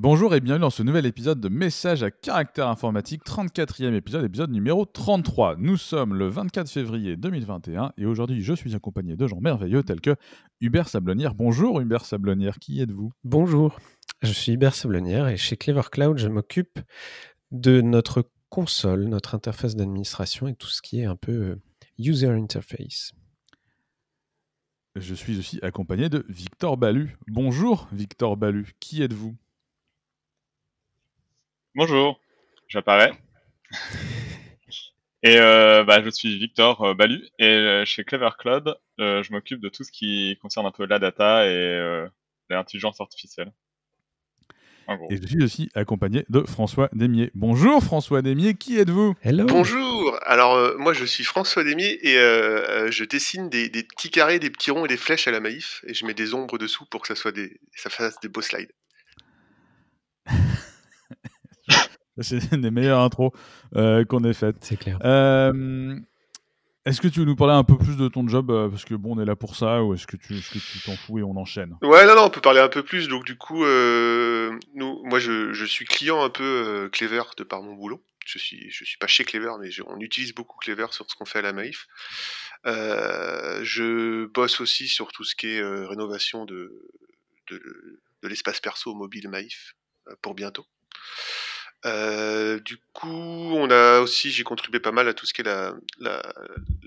Bonjour et bienvenue dans ce nouvel épisode de Messages à caractère informatique, 34e épisode, épisode numéro 33. Nous sommes le 24 février 2021 et aujourd'hui je suis accompagné de gens merveilleux tels que Hubert Sablonnière. Bonjour Hubert Sablonnière, qui êtes-vous Bonjour, je suis Hubert Sablonnière et chez Clever Cloud je m'occupe de notre console, notre interface d'administration et tout ce qui est un peu euh, user interface. Je suis aussi accompagné de Victor Balu. Bonjour Victor Balu, qui êtes-vous Bonjour, j'apparais. Et euh, bah, je suis Victor euh, Balu et euh, chez Clever Cloud, je m'occupe de tout ce qui concerne un peu la data et l'intelligence artificielle. Et je suis aussi accompagné de François Démier. Bonjour François Démier, qui êtes-vous Bonjour Alors moi je suis François Démier et je dessine des, petits carrés, des petits ronds et des flèches à la maïf et je mets des ombres dessous pour que ça, soit des, ça fasse des beaux slides. C'est une des meilleures intros euh, qu'on ait faites. C'est clair. Euh, est-ce que tu veux nous parler un peu plus de ton job euh, Parce que bon, on est là pour ça, ou est-ce que tu t'en fous et on enchaîne Ouais, non, non, on peut parler un peu plus. Donc, du coup, moi, je, suis client un peu Clever de par mon boulot. Je suis, je suis pas chez Clever, mais on utilise beaucoup Clever sur ce qu'on fait à la Maïf. je bosse aussi sur tout ce qui est rénovation de, de, de l'espace perso mobile Maïf pour bientôt. Euh, du coup, on a aussi, j'ai contribué pas mal à tout ce qui est la, la,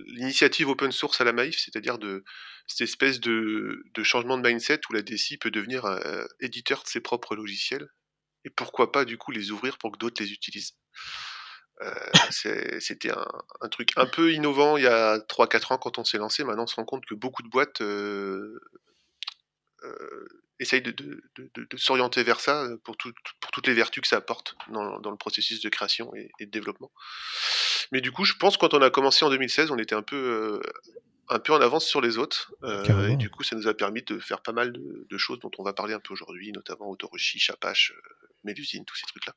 l'initiative open source à la Maïf, c'est-à-dire de cette espèce de, de changement de mindset où la DSI peut devenir euh, éditeur de ses propres logiciels et pourquoi pas du coup les ouvrir pour que d'autres les utilisent. Euh, c'était un, un, truc un peu innovant il y a 3-4 ans quand on s'est lancé. Maintenant, on se rend compte que beaucoup de boîtes euh, essaye de, de, de, de s'orienter vers ça euh, pour, pour, toutes les vertus que ça apporte dans, dans le processus de création et, de développement. Mais du coup, je pense que quand on a commencé en 2016, on était un peu, euh, un peu en avance sur les autres. Euh, et du coup, ça nous a permis de faire pas mal de, choses dont on va parler un peu aujourd'hui, notamment Autoruchi, Chapache, Mélusine, tous ces trucs-là.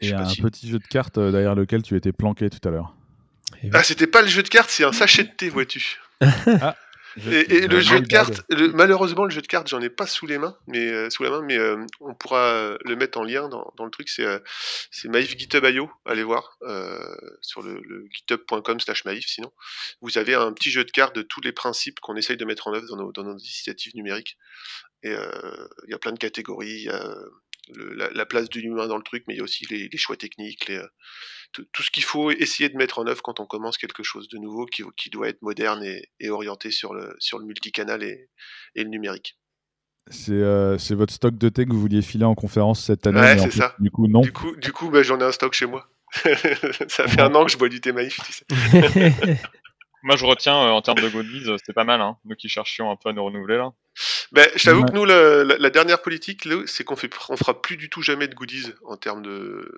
Et un petit jeu de cartes derrière lequel tu étais planqué tout à l'heure. Ah, c'était pas le jeu de cartes, c'est un sachet de thé, vois-tu. ah. Et, et le jeu de cartes, malheureusement, le jeu de cartes, j'en ai pas sous les mains, mais euh, sous la main, mais euh, on pourra euh, le mettre en lien dans, dans le truc. C'est euh, c'est Maïf GitHub allez voir sur le, le github.com/slash Maïf. Sinon, vous avez un petit jeu de cartes de tous les principes qu'on essaye de mettre en œuvre dans nos, dans nos initiatives numériques. Et il y a plein de catégories. Y la, place de l'humain dans le truc, mais il y a aussi les, choix techniques, les, euh, tout, ce qu'il faut essayer de mettre en œuvre quand on commence quelque chose de nouveau qui, doit être moderne et, orienté sur le, sur le multicanal et, et le numérique. Euh, c'est votre stock de thé que vous vouliez filer en conférence cette année. Ouais, c'est ça. Du coup, non. Du coup, bah, j'en ai un stock chez moi. ça fait un an que je bois du thé maïf, tu sais. moi je retiens euh, en termes de goodies, euh, c'était pas mal. Hein. Nous qui cherchions un peu à nous renouveler là. Ben, je t'avoue que nous, la, dernière politique, c'est qu'on fait, on fera plus du tout jamais de goodies en termes de.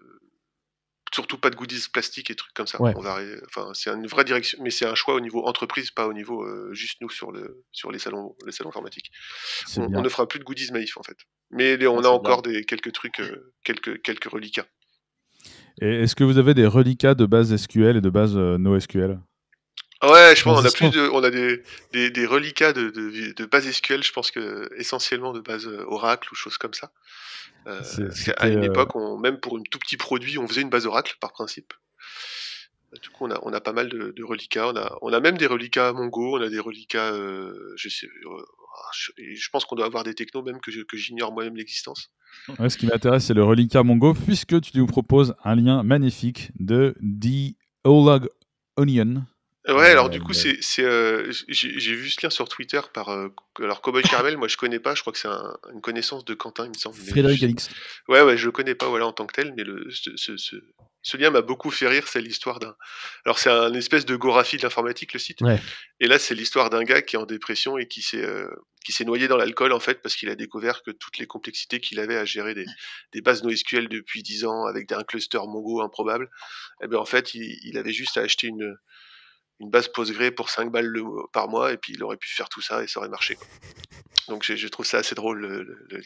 Surtout pas de goodies plastiques et trucs comme ça. On enfin, c'est une vraie direction, mais c'est un choix au niveau entreprise, pas au niveau euh, juste nous sur, le, sur les, salons, les salons informatiques. On, ne fera plus de goodies maïf en fait. Mais on a encore des, quelques trucs, quelques, quelques reliquats. Est-ce que vous avez des reliquats de base SQL et de base NoSQL ah ouais, je pense qu'on a plus de, on a des, des, reliquats de, de, base SQL, je pense que essentiellement de base euh, Oracle ou choses comme ça. Euh, à une euh, époque, même pour un tout petit produit, on faisait une base Oracle par principe. Du coup, on a, on a pas mal de, reliquats. On a, on a même des reliquats Mongo, on a des reliquats. je, sais, ah, je, pense qu'on doit avoir des technos même que, j'ignore moi-même l'existence. ce qui m'intéresse, c'est le reliquat Mongo, puisque tu nous proposes un lien magnifique de The Onion. Euh, ouais, alors du euh, coup, c'est, c'est euh, j'ai, vu ce lien sur Twitter par. alors, Cowboy Carmel, moi je connais pas, je crois que c'est une connaissance de Quentin, il me semble. Frédéric Alix. Ouais, ouais, je le connais pas voilà, en tant que tel, mais le, ce, ce, lien m'a beaucoup fait rire. C'est l'histoire d'un. Alors, c'est un espèce de Gorafi de l'informatique, le site. Ouais. Et là, c'est l'histoire d'un gars qui est en dépression et qui s'est, qui s'est noyé dans l'alcool, en fait, parce qu'il a découvert que toutes les complexités qu'il avait à gérer des, des bases NoSQL depuis 10 ans avec un cluster Mongo improbable, eh ben en fait, il avait juste à acheter une une base Postgre pour 5 balles par mois, et puis il aurait pu faire tout ça et ça aurait marché. Donc je trouve ça assez drôle le, le,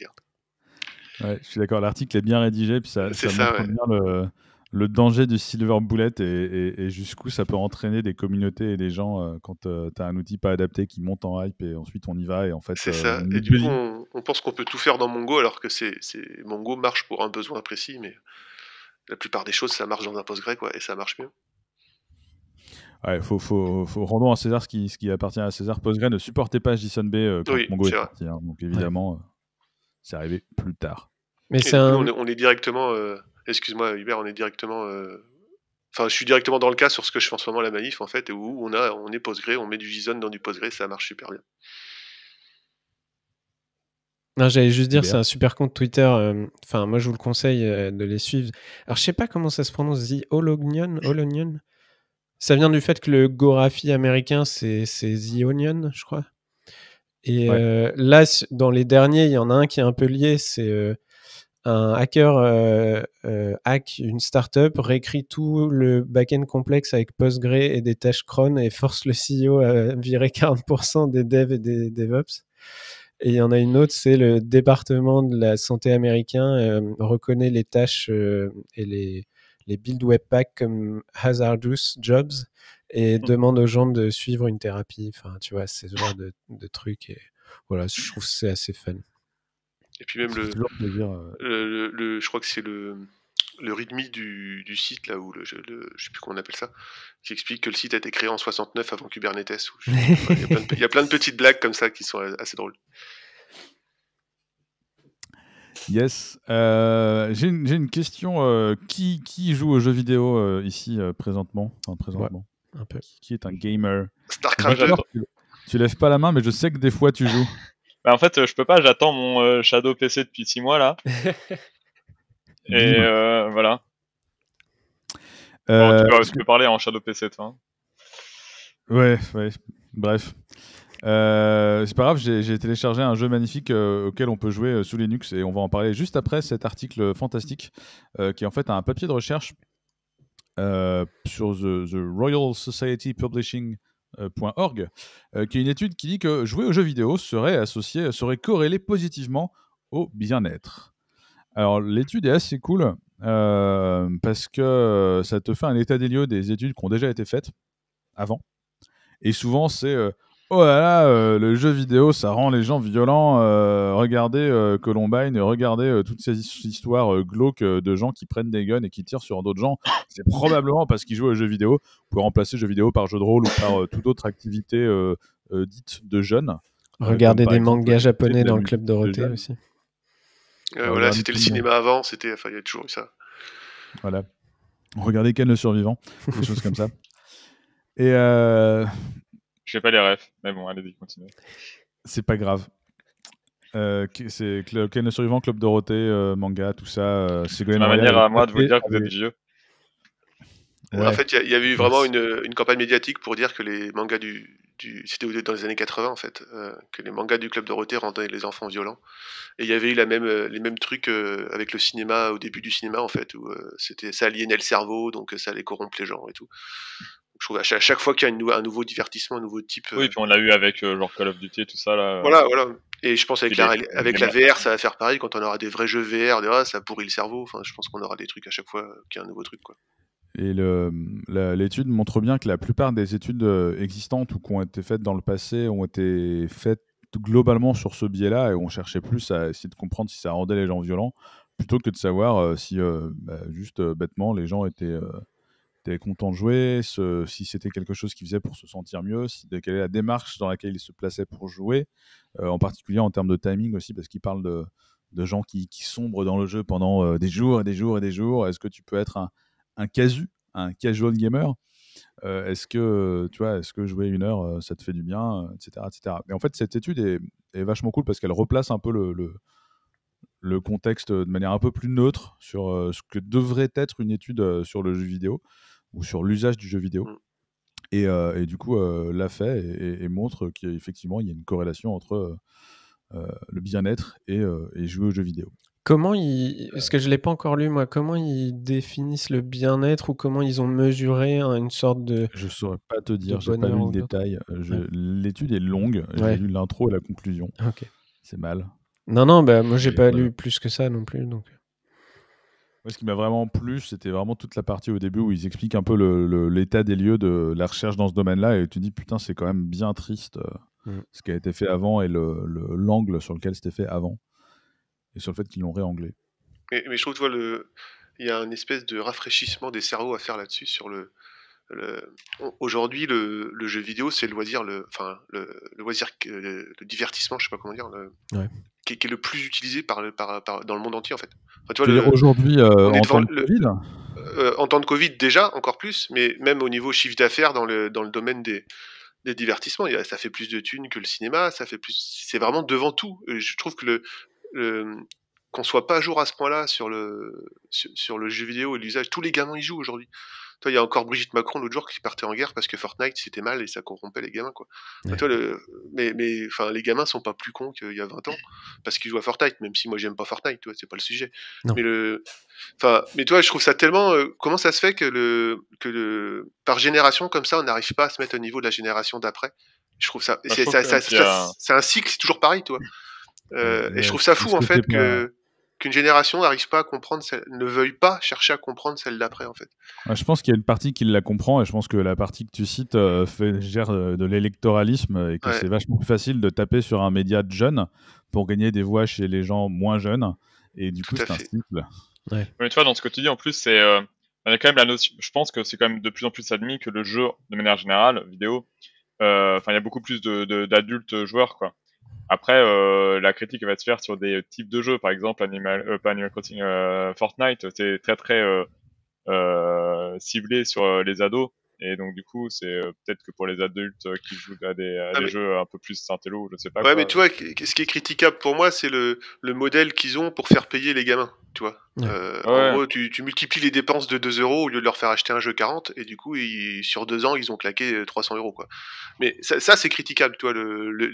je suis d'accord, l'article est bien rédigé, puis ça, montre bien le, danger du silver bullet et, jusqu'où ça peut entraîner des communautés et des gens euh, quand euh, t'as tu as un outil pas adapté qui monte en hype et ensuite on y va et en fait. C'est euh, et du coup on, pense qu'on peut tout faire dans Mongo alors que c'est Mongo marche pour un besoin précis, mais la plupart des choses ça marche dans un Postgre quoi, et ça marche mieux. Ouais, faut, faut, rendons à César ce qui, appartient à César. Postgre ne supportait pas JSON B euh, Mongo hein. donc évidemment, euh, c'est arrivé plus tard. on, est, directement, euh, excuse-moi Hubert, on est directement, enfin je suis directement dans le cas sur ce que je fais en ce moment à la manif en fait, où on, a, on est Postgre, on met du JSON dans du Postgre, ça marche super bien. j'allais juste dire, c'est un super compte Twitter. Enfin, moi, je vous le conseille de les suivre. Alors, je sais pas comment ça se prononce, The Olognion, Olognion ça vient du fait que le Gorafi américain, c'est The Onion, je crois. Et euh, là, dans les derniers, il y en a un qui est un peu lié, c'est euh, un hacker euh, hack une startup, réécrit tout le back-end complexe avec Postgre et des tâches cron et force le CEO à virer 40% des devs et des DevOps. Et il y en a une autre, c'est le département de la santé américain reconnaît les tâches et les les build webpack comme hazardous jobs et mmh. demande aux gens de suivre une thérapie. Enfin, tu vois, c'est ce genre de, trucs. Et voilà, je trouve que c'est assez fun. Et puis même euh, le, le, je crois que c'est le, le readme du, du, site, là, où le, sais plus comment on appelle ça, qui explique que le site a été créé en 69 avant Kubernetes. il, plein de, il, y a plein de, petites blagues comme ça qui sont assez drôles. Yes. Euh, j'ai une, question. Euh, qui, joue aux jeux vidéo euh, ici présentement, présentement. Qui, est un gamer Starcraft tu, lèves pas la main, mais je sais que des fois tu joues. Bah, en fait, je peux pas. J'attends mon Shadow PC depuis 6 mois là. Et voilà. tu, peux, parler en Shadow PC, toi. Hein. Ouais, ouais. Bref. Euh, c'est pas grave, j'ai téléchargé un jeu magnifique euh, auquel on peut jouer euh, sous Linux et on va en parler juste après cet article fantastique qui est en fait un papier de recherche sur the, Royal Society Publishing qui est une étude qui dit que jouer aux jeux vidéo serait associé, serait corrélé positivement au bien-être. Alors l'étude est assez cool parce que ça te fait un état des lieux des études qui ont déjà été faites avant. Et souvent c'est Oh là là, euh, le jeu vidéo, ça rend les gens violents. Euh, regardez euh, Columbine, regardez euh, toutes ces histoires glauques de gens qui prennent des guns et qui tirent sur d'autres gens. C'est probablement parce qu'ils jouent au jeu vidéo. Vous pouvez remplacer jeu vidéo par jeu de rôle ou par toute autre activité dite de jeunes. Regardez des mangas japonais dans le club Dorothée aussi. voilà, c'était le cinéma avant, c'était, enfin, il y a toujours eu ça. Voilà. Regardez quel le survivant, des choses comme ça. Et j'ai pas les refs, mais bon, allez-y, continuez. C'est pas grave. Euh, c'est que le Survivant, Club Dorothée, euh, manga, tout ça. Euh, c'est ma manière à moi de vous dire que vous êtes vieux. En fait, il y, avait eu vraiment une, campagne médiatique pour dire que les mangas du. du C'était dans les années 80, en fait, que les mangas du Club Dorothée rendaient les enfants violents. Et il y avait eu la même, les mêmes trucs avec le cinéma, au début du cinéma, en fait, où c'était ça aliénait le cerveau, donc ça allait corrompre les gens et tout je trouve à chaque, fois qu'il y a un nouveau divertissement, un nouveau type. Euh, oui, puis on l'a eu avec euh, genre Call of Duty et tout ça. voilà, voilà. Et je pense avec, la, VR, ça va faire pareil. Quand on aura des vrais jeux VR, ah, ça pourrit le cerveau. Enfin, je pense qu'on aura des trucs à chaque fois euh, qu'il y a un nouveau truc. Et l'étude montre bien que la plupart des études existantes ou qui ont été faites dans le passé ont été faites globalement sur ce biais-là et on cherchait plus à essayer de comprendre si ça rendait les gens violents plutôt que de savoir si bah, juste bêtement les gens étaient t'es content de jouer, si c'était quelque chose qui faisait pour se sentir mieux, quelle est la démarche dans laquelle il se plaçait pour jouer, euh, en particulier en termes de timing aussi, parce qu'il parle de, gens qui, sombrent dans le jeu pendant euh, des jours et des jours et des jours. Est-ce que tu peux être un, casu, un casual gamer euh, Est-ce que tu vois, est-ce que jouer une heure, ça te fait du bien, etc., etc. Mais en fait, cette étude est, vachement cool parce qu'elle replace un peu le, le, contexte de manière un peu plus neutre sur ce que devrait être une étude sur le jeu vidéo ou sur l'usage du jeu vidéo. Mm. Euh, et, du coup euh, l'a fait et, montre qu'effectivement il y a une corrélation entre euh, le bien-être et, jouer aux jeux vidéo. Comment ils, parce que je l'ai pas encore lu moi, comment ils définissent le bien-être ou comment ils ont mesuré hein, une sorte de. Je ne saurais pas te dire, je n'ai pas lu le détail. L'étude est longue, j'ai lu l'intro et la conclusion. C'est mal. Non non, moi bah, moi j'ai pas lu plus que ça non plus donc ce qui m'a vraiment plu, c'était vraiment toute la partie au début où ils expliquent un peu l'état des lieux de la recherche dans ce domaine-là. Et tu dis, putain, c'est quand même bien triste euh, mm. ce qui a été fait avant et l'angle le, l'angle sur lequel c'était fait avant. Et sur le fait qu'ils l'ont réanglé. Mais, mais, je trouve, tu vois, le... il y a un espèce de rafraîchissement des cerveaux à faire là-dessus. sur le, Aujourd'hui, le, jeu vidéo, c'est le loisir, le, enfin, le, loisir, divertissement, je sais pas comment dire, qui, est, le plus utilisé par, dans le monde entier, en fait aujourd'hui, euh, euh, en temps de Covid déjà, encore plus, mais même au niveau chiffre d'affaires dans le, dans le domaine des, divertissements, ça fait plus de thunes que le cinéma, ça fait plus. C'est vraiment devant tout. Euh, je trouve que le, qu'on soit pas à jour à ce point-là sur le, sur, le jeu vidéo et l'usage. Tous les gamins y jouent aujourd'hui. Toi, il y a encore Brigitte Macron l'autre jour qui partait en guerre parce que Fortnite c'était mal et ça corrompait les gamins quoi. le, mais mais enfin les gamins sont pas plus cons qu'il y a 20 ans parce qu'ils jouent à Fortnite même si moi j'aime pas Fortnite, toi c'est pas le sujet. Mais le enfin mais toi je trouve ça tellement euh, comment ça se fait que le que le par génération comme ça on n'arrive pas à se mettre au niveau de la génération d'après. Je trouve ça bah, c'est un cycle c'est toujours pareil toi. Euh, et je trouve ça fou en fait que une génération n'arrive pas à comprendre, celle, ne veuille pas chercher à comprendre celle d'après, en fait. je pense qu'il y a une partie qui la comprend, et je pense que la partie que tu cites euh, fait, gère euh, de l'électoralisme, et que c'est vachement plus facile de taper sur un média de jeunes pour gagner des voix chez les gens moins jeunes, et du coup, c'est un cycle. Mais dans ce que tu dis, en plus, c'est. Euh, quand même la notion, je pense que c'est quand même de plus en plus admis que le jeu, de manière générale, vidéo, enfin, il y a beaucoup plus d'adultes de, joueurs, quoi. Après, euh, la critique va se faire sur des types de jeux, par exemple Animal, euh, Crossing, euh, Fortnite, c'est très très euh, ciblé sur les ados. Et donc du coup, c'est peut-être que pour les adultes qui jouent à des, ah, jeux un peu plus saint je sais pas. Ouais, mais tu vois, ce qui est critiquable pour moi, c'est le, le modèle qu'ils ont pour faire payer les gamins, tu vois. Euh, tu, multiplies les dépenses de 2 euros au lieu de leur faire acheter un jeu 40, et du coup, sur 2 ans, ils ont claqué 300 euh, euros. Quoi. Mais ça, c'est critiquable, toi,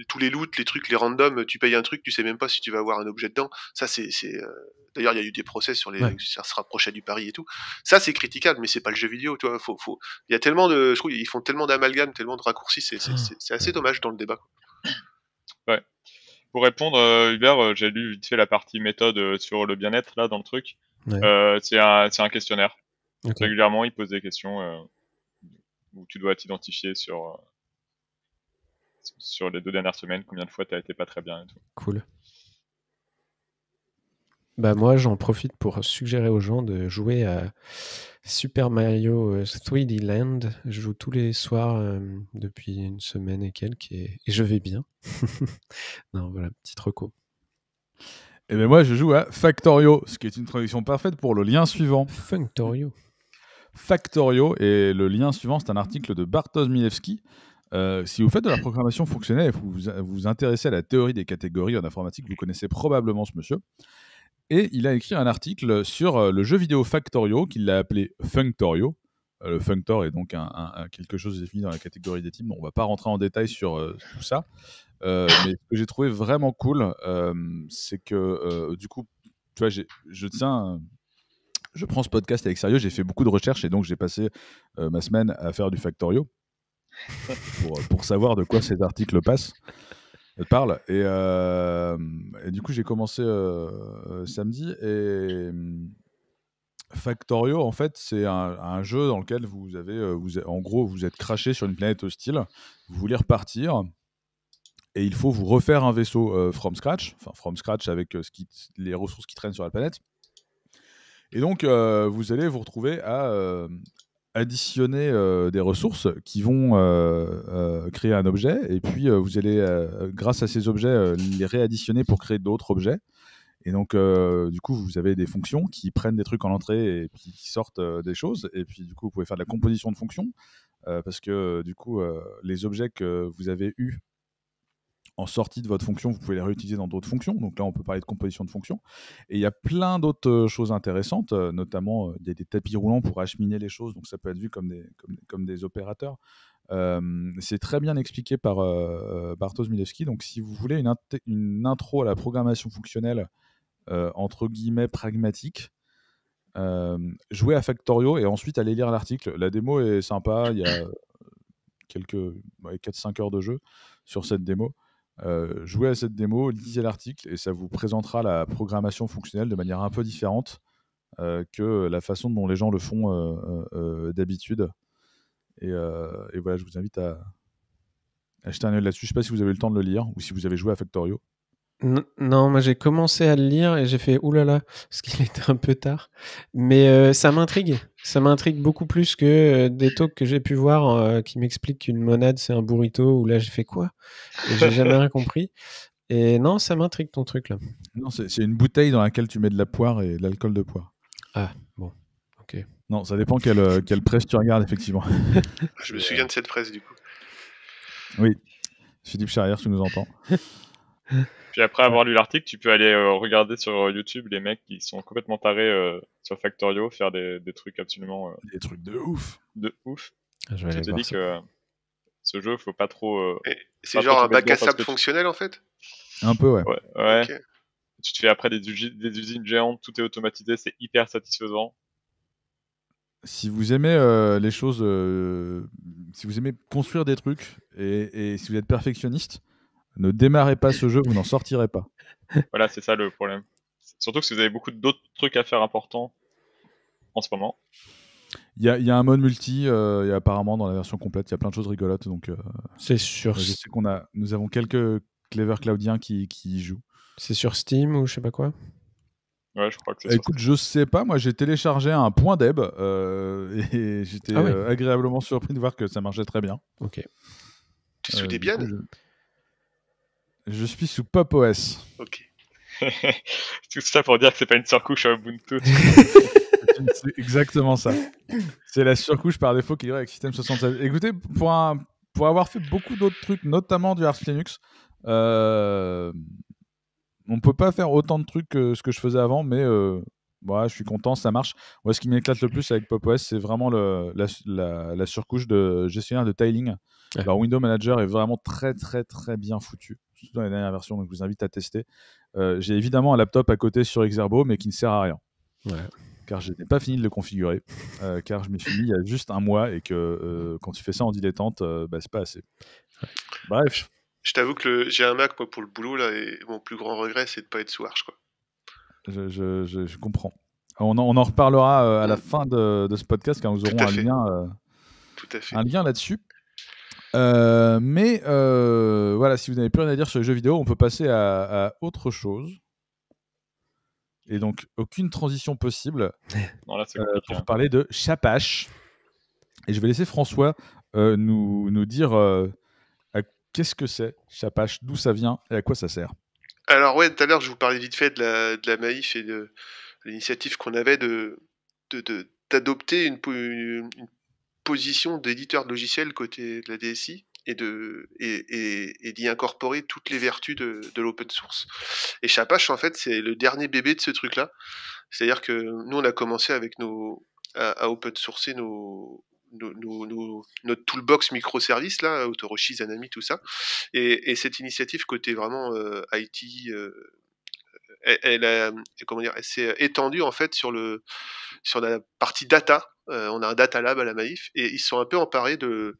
tous les loots, les trucs, les randoms, tu payes un truc, tu sais même pas si tu vas avoir un objet dedans. Ça, c'est. Euh, d'ailleurs, il y a eu des procès sur les. Ça se rapprochait du pari et tout. Ça, c'est critiquable, mais c'est pas le jeu vidéo, toi. Il y a tellement de. Je ils font tellement d'amalgames, tellement de raccourcis, c'est hmm. assez dommage dans le débat. Ouais pour répondre, euh, Hubert, euh, j'ai lu vite fait la partie méthode euh, sur le bien-être là dans le truc. c'est un, un, questionnaire. Régulièrement, il pose des questions où tu dois t'identifier sur sur les deux dernières semaines, combien de fois tu été pas très bien et tout. Cool. Bah, moi, j'en profite pour suggérer aux gens de jouer à Super Mario 3D euh, Land. Je joue tous les soirs euh, depuis une semaine et quelques et, je vais bien. non, voilà, petit reco. Et eh bien moi, je joue à Factorio, ce qui est une traduction parfaite pour le lien suivant. Factorio. Factorio, et le lien suivant, c'est un article de Bartosz Milewski. Euh, si vous faites de la programmation fonctionnelle et vous vous intéressez à la théorie des catégories en informatique, vous connaissez probablement ce monsieur et il a écrit un article sur euh, le jeu vidéo Factorio qu'il a appelé Functorio. Euh, le Functor est donc un, quelque chose défini dans la catégorie des teams. on ne va pas rentrer en détail sur euh, tout ça. mais ce que j'ai trouvé vraiment cool, c'est que du coup, tu vois, je tiens je prends ce podcast avec sérieux. J'ai fait beaucoup de recherches et donc j'ai passé ma semaine à faire du factorio pour, pour, savoir de quoi ces articles passent. Elle parle. Euh, et, du coup, j'ai commencé euh, samedi. Et Factorio, en fait, c'est un, jeu dans lequel vous avez, euh, vous, en gros, vous êtes craché sur une planète hostile. Vous voulez repartir. Et il faut vous refaire un vaisseau from scratch, enfin from scratch avec ce qui, les ressources qui traînent sur la planète. Et donc, vous allez vous retrouver à, additionner euh, des ressources qui vont euh, euh, créer un objet, et puis vous allez, grâce à ces objets, les réadditionner pour créer d'autres objets. Et donc, du coup, vous avez des fonctions qui prennent des trucs en entrée et qui sortent des choses. Et puis, du coup, vous pouvez faire de la composition de fonctions, parce que, du coup, les objets que vous avez eus en sortie de votre fonction, vous pouvez les réutiliser dans d'autres fonctions. Donc là, on peut parler de composition de fonctions. Et il y a plein d'autres euh, choses intéressantes, euh, notamment euh, il y a des tapis roulants pour acheminer les choses. Donc ça peut être vu comme des, comme, des opérateurs. c'est très bien expliqué par Bartosz Milewski. Donc, si vous voulez une, intro à la programmation fonctionnelle entre guillemets pragmatique, jouez à Factorio et ensuite allez lire l'article. La démo est sympa. Il y a quelques 4-5 heures de jeu sur cette démo. Euh, jouez à cette démo, lisez l'article et ça vous présentera la programmation fonctionnelle de manière un peu différente euh, que la façon dont les gens le font euh, d'habitude. Et, voilà, je vous invite à, acheter jeter un œil là-dessus. Je ne sais pas si vous avez eu le temps de le lire ou si vous avez joué à Factorio. Non, moi j'ai commencé à le lire et j'ai fait oulala, parce qu'il était un peu tard. Mais euh, ça m'intrigue. Ça m'intrigue beaucoup plus que euh, des talks que j'ai pu voir euh, qui m'expliquent qu'une monade c'est un burrito, ou là j'ai fait quoi J'ai jamais rien compris. Et non, ça m'intrigue ton truc là. Non, c'est une bouteille dans laquelle tu mets de la poire et de l'alcool de poire. Ah, bon, ok. Non, ça dépend quelle, quelle presse tu regardes, effectivement. Je me souviens de cette presse du coup. Oui, Philippe Charrière, tu nous entends. Puis après avoir lu l'article, tu peux aller euh, regarder sur euh, YouTube les mecs qui sont complètement tarés euh, sur Factorio, faire des, trucs absolument. des trucs de ouf. De ouf. Ah, je, te que ce jeu, faut pas trop. c'est genre un bac à sable fonctionnel en fait Un peu, ouais. Ouais. Tu te fais après des, usines géantes, tout est automatisé, c'est hyper satisfaisant si vous aimez les choses, si vous aimez construire des trucs et, si vous êtes perfectionniste, ne démarrez pas ce jeu, vous n'en sortirez pas. Voilà, c'est ça le problème. Surtout que vous avez beaucoup d'autres trucs à faire importants en ce moment. Il y, a un mode multi, euh, et apparemment dans la version complète, il y a plein de choses rigolotes. Donc, euh, c'est sûr. Je qu'on a, nous avons quelques clever Claudiens qui, qui y jouent. C'est sur Steam ou je sais pas quoi. Ouais, je crois que c'est. Écoute, je sais pas. Moi, j'ai téléchargé un point d'eb euh, et j'étais ah agréablement surpris de voir que ça marchait très bien. Ok. Tu sous des je suis sous Pop OS. Ok. Tout ça pour dire que c'est pas une surcouche à Ubuntu. c'est exactement ça. C'est la surcouche par défaut qui est avec System 76. Écoutez, pour, pour avoir fait beaucoup d'autres trucs, notamment du Arch Linux, euh, on peut pas faire autant de trucs que ce que je faisais avant, mais euh, je suis content, ça marche. Ouais, ce qui m'éclate le plus avec Pop OS, c'est vraiment la, surcouche de gestionnaire de tiling. Window Manager est vraiment très très très bien foutu surtout dans les dernières versions, donc je vous invite à tester. Euh, j'ai évidemment un laptop à côté sur Exerbo, mais qui ne sert à rien. Car je n'ai pas fini de le configurer, euh, car je m'y suis mis il y a juste un mois et que euh, quand tu fais ça en dilettante, bah, c'est pas assez. Bref. Je t'avoue que j'ai un Mac pour le boulot là, et mon plus grand regret c'est de ne pas être sous Arch. je, je, je, comprends. On en, reparlera à la mm. fin de, ce podcast quand nous aurons un lien, un lien, là-dessus. Euh, mais euh, voilà, si vous n'avez plus rien à dire sur les jeux vidéo, on peut passer à, autre chose. Et donc, aucune transition possible euh, pour hein. parler de Chapache. Et je vais laisser François nous, nous, dire qu'est-ce que c'est Chapache, d'où ça vient et à quoi ça sert. Alors, ouais, tout à l'heure, je vous parlais vite fait de la, de la maïf et de, l'initiative qu'on avait de, de d'adopter une, une, une, position d'éditeur de logiciel côté de la DSI et de et, d'y incorporer toutes les vertus de, l'open source. Et Chapache, en fait, c'est le dernier bébé de ce truc-là. C'est-à-dire que nous, on a commencé avec nos à, open sourcer nos, nos, nos, notre toolbox microservices là, Autoroshi, Zanami, tout ça. Et, cette initiative côté vraiment euh, IT, euh, elle, comment dire, s'est étendue en fait sur, le, sur la partie data euh, on a un data lab à la Maïf et ils sont un peu emparés euh,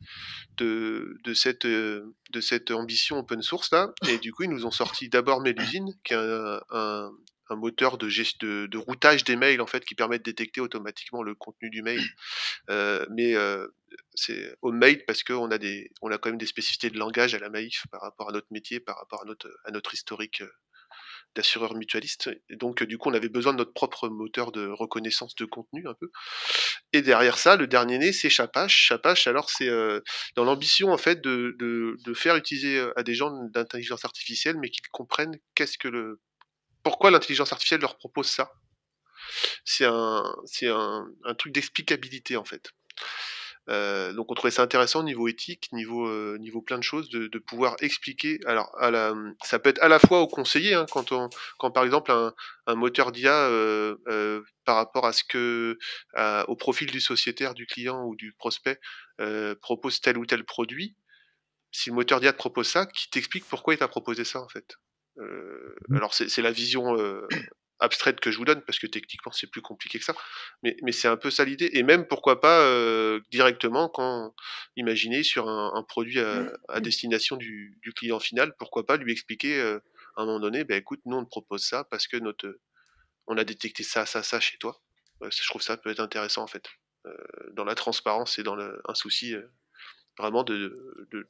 de, cette, ambition open source là. Et du coup, ils nous ont sorti d'abord Melusine, qui est un, moteur de, routage des mails en fait qui permet de détecter automatiquement le contenu du mail. Euh, mais c'est homemade parce qu'on a on a quand même des spécificités de langage à la Maïf par rapport à notre métier, par rapport à notre, à notre historique assureur mutualiste, donc, du coup, on avait besoin de notre propre moteur de reconnaissance de contenu, un peu. Et derrière ça, le dernier né, c'est Chapache. Chapache, alors, c'est euh, dans l'ambition, en fait, de, faire utiliser euh, à des gens d'intelligence artificielle, mais qu'ils comprennent qu'est-ce que le. Pourquoi l'intelligence artificielle leur propose ça C'est un, un truc d'explicabilité, en fait. Euh, donc on trouvait ça intéressant niveau éthique, niveau, euh, niveau plein de choses, de, pouvoir expliquer. Alors à ça peut être à la fois au conseiller, hein, quand, quand par exemple un, moteur d'IA euh, par rapport à ce que au profil du sociétaire, du client ou du prospect propose tel ou tel produit. Si le moteur d'IA te propose ça, qui t'explique pourquoi il t'a proposé ça en fait. Mmh. alors c'est la vision abstraite que je vous donne, parce que techniquement c'est plus compliqué que ça, mais, mais c'est un peu ça l'idée, et même pourquoi pas euh, directement quand imaginer sur un, produit à, mmh. destination du, client final, pourquoi pas lui expliquer euh, à un moment donné, ben écoute, nous on te propose ça parce que notre on a détecté ça, ça, ça chez toi. je trouve ça peut être intéressant en fait, euh, dans la transparence et dans un souci vraiment de, de,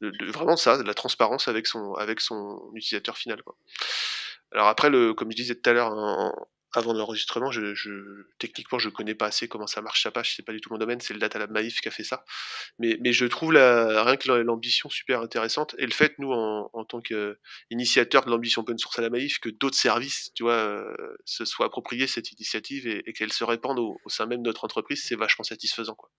de, de, vraiment ça, de la transparence avec son, avec son utilisateur final. Quoi. Alors après, le, comme je disais tout à l'heure, avant l'enregistrement, je, je, techniquement, je connais pas assez comment ça marche sa page, c'est pas du tout mon domaine, c'est le Data Lab Maïf qui a fait ça. Mais, mais je trouve la, rien que l'ambition super intéressante et le fait, nous, en, en tant qu'initiateurs de l'ambition open source à la Maïf, que d'autres services, tu vois, euh, se soient appropriés cette initiative et, qu'elle se répande au, au, sein même de notre entreprise, c'est vachement satisfaisant, quoi.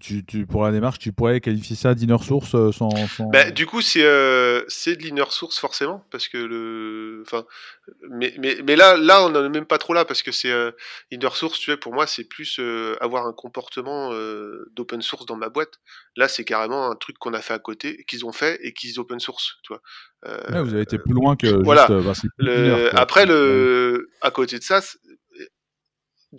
Tu, pour la démarche, tu pourrais qualifier ça d'inner source euh, sans. Bah, du coup, euh, c'est de l'inner source forcément, parce que le. Enfin, mais, mais, là, là, on n'en est même pas trop là, parce que c'est euh, inner source, tu vois, pour moi, c'est plus avoir un comportement d'open source dans ma boîte. Là, c'est carrément un truc qu'on a fait à côté, qu'ils ont fait et qu'ils open source, tu vois. vous avez été plus loin que. voilà. Bah, après, le... à côté de ça,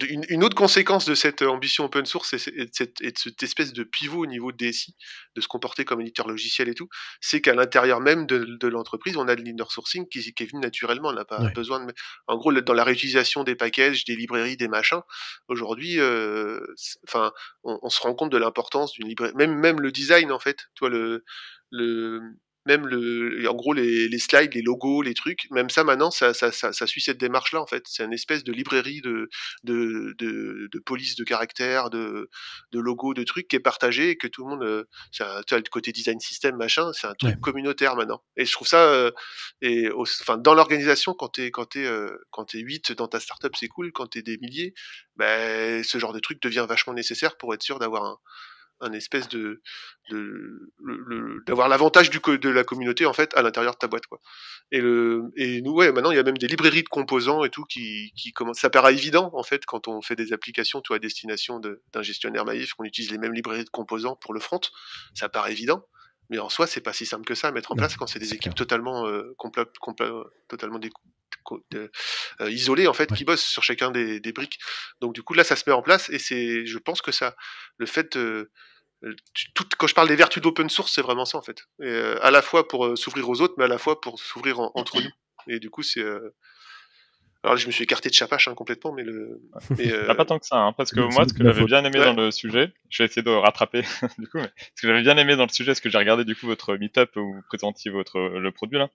une, autre conséquence de cette euh, ambition open source et, de cette, espèce de pivot au niveau de DSI, de se comporter comme éditeur logiciel et tout, c'est qu'à l'intérieur même de, l'entreprise, on a de l'inner sourcing qui, qui est venu naturellement. On n'a pas besoin de. En gros, dans la réutilisation des packages, des librairies, des machins, aujourd'hui, euh, enfin, on, se rend compte de l'importance d'une librairie. Même, même le design, en fait. Toi, le. le même le, en gros les, slides, les logos, les trucs, même ça maintenant, ça, ça, ça, ça suit cette démarche-là en fait. C'est une espèce de librairie de, de, de, de police de caractères, de, de logos, de trucs qui est partagé et que tout le monde, euh, c'est tu as le côté design system machin, c'est un truc communautaire maintenant. Et je trouve ça, euh, et enfin dans l'organisation quand t'es quand t'es euh, quand t'es 8 dans ta startup, c'est cool. Quand t'es des milliers, ben ce genre de truc devient vachement nécessaire pour être sûr d'avoir un un espèce de, d'avoir l'avantage de la communauté en fait à l'intérieur de ta boîte quoi. Et le et nous ouais maintenant il y a même des librairies de composants et tout qui qui commencent ça paraît évident en fait quand on fait des applications toi à destination d'un gestionnaire maïf qu'on utilise les mêmes librairies de composants pour le front, ça paraît évident. Mais en soi, c'est pas si simple que ça à mettre en place quand c'est des équipes totalement, euh, totalement de, euh, isolés en fait qui bossent sur chacun des, briques. Donc du coup là ça se met en place et c'est je pense que ça le fait euh, quand je parle des vertus d'open source c'est vraiment ça en fait. Euh, à la fois pour s'ouvrir aux autres mais à la fois pour s'ouvrir entre nous. Et du coup c'est alors je me suis écarté de Chapache hein, complètement, mais le. Ah, pas tant que ça, hein, parce que moi, ce que j'avais bien aimé dans le sujet, je vais essayer de rattraper du coup, mais ce que j'avais bien aimé dans le sujet, ce que j'ai regardé du coup votre meetup où vous présentiez votre le produit là,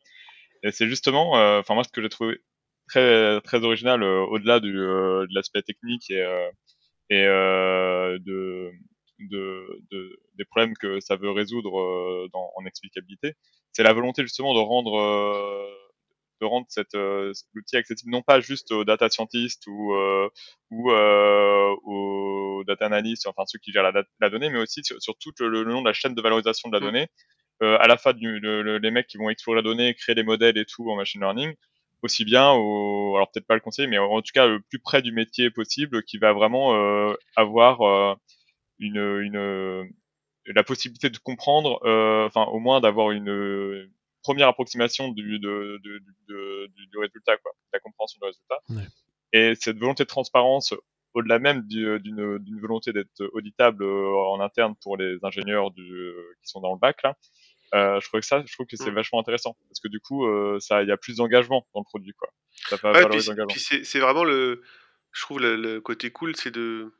et c'est justement, euh, enfin moi ce que j'ai trouvé très très original euh, au-delà euh, de l'aspect technique et et de de, de, des problèmes que ça veut résoudre dans, en explicabilité, c'est la volonté justement de rendre euh, de rendre l'outil accessible non pas juste aux data scientists ou ou aux data analysts, enfin ceux qui gèrent la, donnée, mais aussi sur, sur tout le, long de la chaîne de valorisation de la mm. donnée euh, à la fin du, les mecs qui vont explorer la donnée, créer des modèles et tout en machine learning, aussi bien au, alors peut-être pas le conseiller, mais en tout cas le plus près du métier possible, qui va vraiment euh, avoir euh, une, une, la possibilité de comprendre, enfin au moins d'avoir une première approximation du, de, de, du, résultat, quoi, la compréhension du résultat. Et cette volonté de transparence, au-delà même d'une volonté d'être auditable en interne pour les ingénieurs qui sont dans le bac là euh, je trouve que ça, je trouve que c'est mmh. vachement intéressant parce que du coup, euh, ça, il y a plus d'engagement dans le produit, quoi. c'est vraiment le, je trouve le, côté cool, c'est de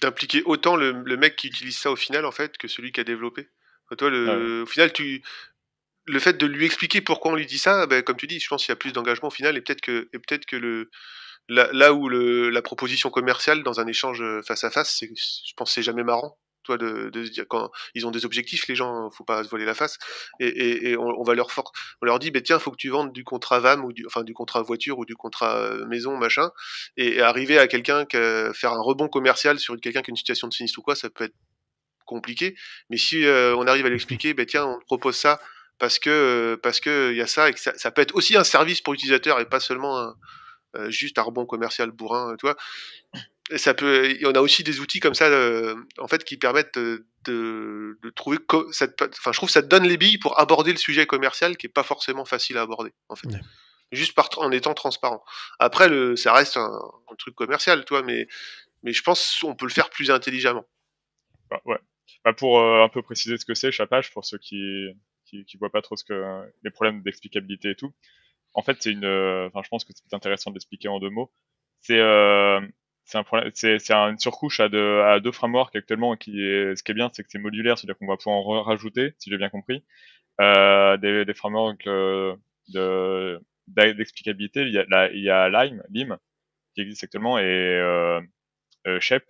d'impliquer autant le, mec qui utilise ça au final en fait que celui qui a développé. toi, le, ah au final, tu le fait de lui expliquer pourquoi on lui dit ça, ben, comme tu dis, je pense qu'il y a plus d'engagement au final et peut-être que et peut-être que le là, où la proposition commerciale dans un échange face à face, je pense c'est jamais marrant de, se dire quand ils ont des objectifs, les gens, faut pas se voiler la face, et, on, va leur on leur dit, ben tiens, faut que tu vendes du contrat vam ou du, enfin du contrat voiture ou du contrat euh, maison, machin, et, arriver à quelqu'un que faire un rebond commercial sur quelqu'un qui a une situation de sinistre ou quoi, ça peut être compliqué. Mais si euh, on arrive à l'expliquer, ben tiens, on propose ça parce que euh, parce que il y a ça et que ça, ça peut être aussi un service pour l'utilisateur et pas seulement juste un rebond commercial bourrin, tu vois. Et ça peut, on a aussi des outils comme ça, euh, en fait, qui permettent euh, de, trouver. enfin, je trouve que ça te donne les billes pour aborder le sujet commercial qui est pas forcément facile à aborder, en fait. Juste par, en étant transparent. Après, le, ça reste un, truc commercial, toi, mais, mais je pense qu'on peut le faire plus intelligemment. Bah, bah, pour euh, un peu préciser ce que c'est chapage, pour ceux qui, qui, voient pas trop ce que les problèmes d'explicabilité et tout. En fait, c'est une. Enfin, je pense que c'est intéressant d'expliquer en deux mots. C'est c'est un problème, c'est, c'est une surcouche à deux, à deux frameworks actuellement qui est, ce qui est bien, c'est que c'est modulaire, c'est-à-dire qu'on va pouvoir en rajouter, si j'ai bien compris, euh, des, des, frameworks euh, de, d'explicabilité. Il y a, il y a Lime, Lime, qui existe actuellement et euh, euh Shep,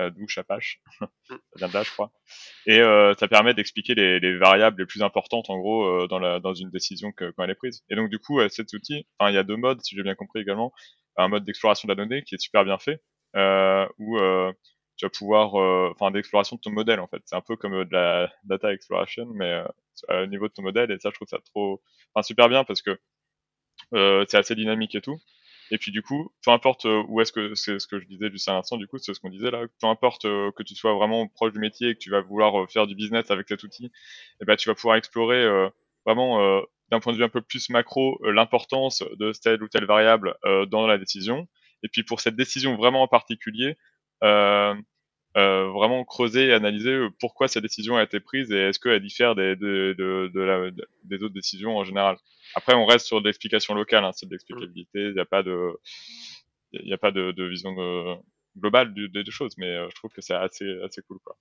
euh, d'où Shapash, ça je crois. Et ça permet d'expliquer les, les, variables les plus importantes, en gros, dans, la, dans une décision que, quand elle est prise. Et donc, du coup, cet outil, enfin, il y a deux modes, si j'ai bien compris également, un mode d'exploration de la donnée qui est super bien fait, euh, où euh, tu vas pouvoir, euh, enfin, d'exploration de ton modèle en fait. C'est un peu comme de la data exploration, mais au niveau de ton modèle. Et ça, je trouve ça trop, enfin, super bien parce que c'est assez dynamique et tout. Et puis du coup, peu importe où est-ce que c'est ce que je disais juste à l'instant, du coup, c'est ce qu'on disait là, peu importe que tu sois vraiment proche du métier et que tu vas vouloir faire du business avec cet outil, eh ben, tu vas pouvoir explorer vraiment d'un point de vue un peu plus macro l'importance de telle ou telle variable dans la décision. Et puis pour cette décision vraiment en particulier, euh, euh, vraiment creuser et analyser euh, pourquoi cette décision a été prise et est-ce qu'elle diffère des, des autres décisions en général. Après, on reste sur de l'explication locale, hein, c'est de l'explicabilité, il n'y a pas de, il a pas de, vision euh, globale des choses, mais euh, je trouve que c'est assez, assez cool. Quoi.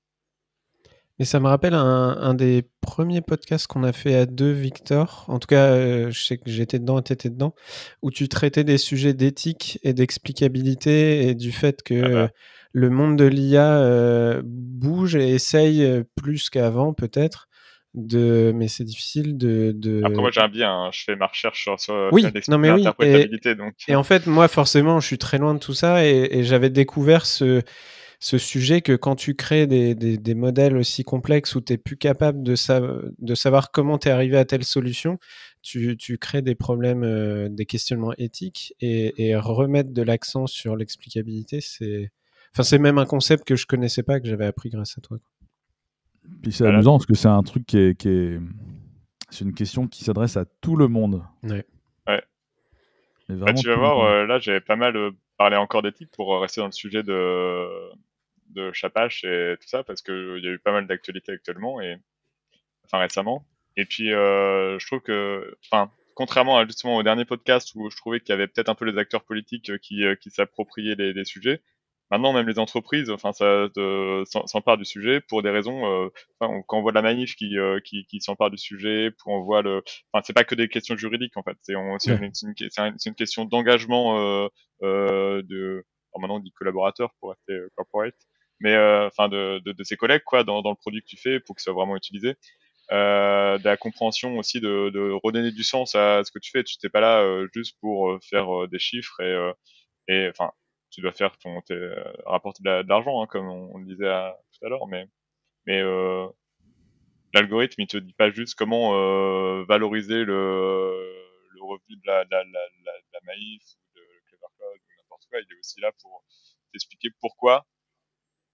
Mais ça me rappelle un, des premiers podcasts qu'on a fait à deux, Victor. En tout cas, euh, je sais que j'étais dedans et t'étais dedans, où tu traitais des sujets d'éthique et d'explicabilité et du fait que ah bah. euh, le monde de l'IA euh, bouge et essaye plus qu'avant, peut-être. De... mais c'est difficile de, Après, moi, j'aime bien, hein. je fais ma recherche sur, sur Et, en fait, moi, forcément, je suis très loin de tout ça et j'avais découvert ce, ce sujet que quand tu crées des, modèles aussi complexes où tu n'es plus capable de, de savoir comment tu es arrivé à telle solution, tu, crées des problèmes, euh, des questionnements éthiques et, remettre de l'accent sur l'explicabilité, c'est enfin, même un concept que je connaissais pas, que j'avais appris grâce à toi. Puis c'est amusant parce que c'est un truc qui est... C'est une question qui s'adresse à tout le monde. Ouais. Bah, tu vas voir, euh, là j'avais pas mal euh, parler encore des pour euh, rester dans le sujet de, de Chapache et tout ça, parce qu'il euh, y a eu pas mal d'actualités actuellement, et, enfin récemment. Et puis, euh, je trouve que, enfin, contrairement à, justement au dernier podcast où je trouvais qu'il y avait peut-être un peu les acteurs politiques qui, qui s'appropriaient des sujets, Maintenant, même les entreprises, enfin, ça euh, s'emparent du sujet pour des raisons. Euh, enfin, on, quand on voit de la manif euh, qui, qui, s'empare du sujet, pour on voit le. Enfin, c'est pas que des questions juridiques en fait. C'est une, question d'engagement euh, de. Alors maintenant, on dit collaborateur pour rester corporate, mais enfin de, de, de, ses collègues quoi, dans, dans le produit que tu fais pour qu'il soit vraiment utilisé. Euh, de la compréhension aussi de, de, redonner du sens à ce que tu fais. Tu t'es pas là juste pour faire des chiffres et, et enfin tu dois faire ton euh, rapporter de l'argent, hein, comme on, le disait tout à l'heure, mais, mais euh, l'algorithme, il te dit pas juste comment euh, valoriser le, revenu de la, la, ou de ou n'importe quoi, il est aussi là pour t'expliquer pourquoi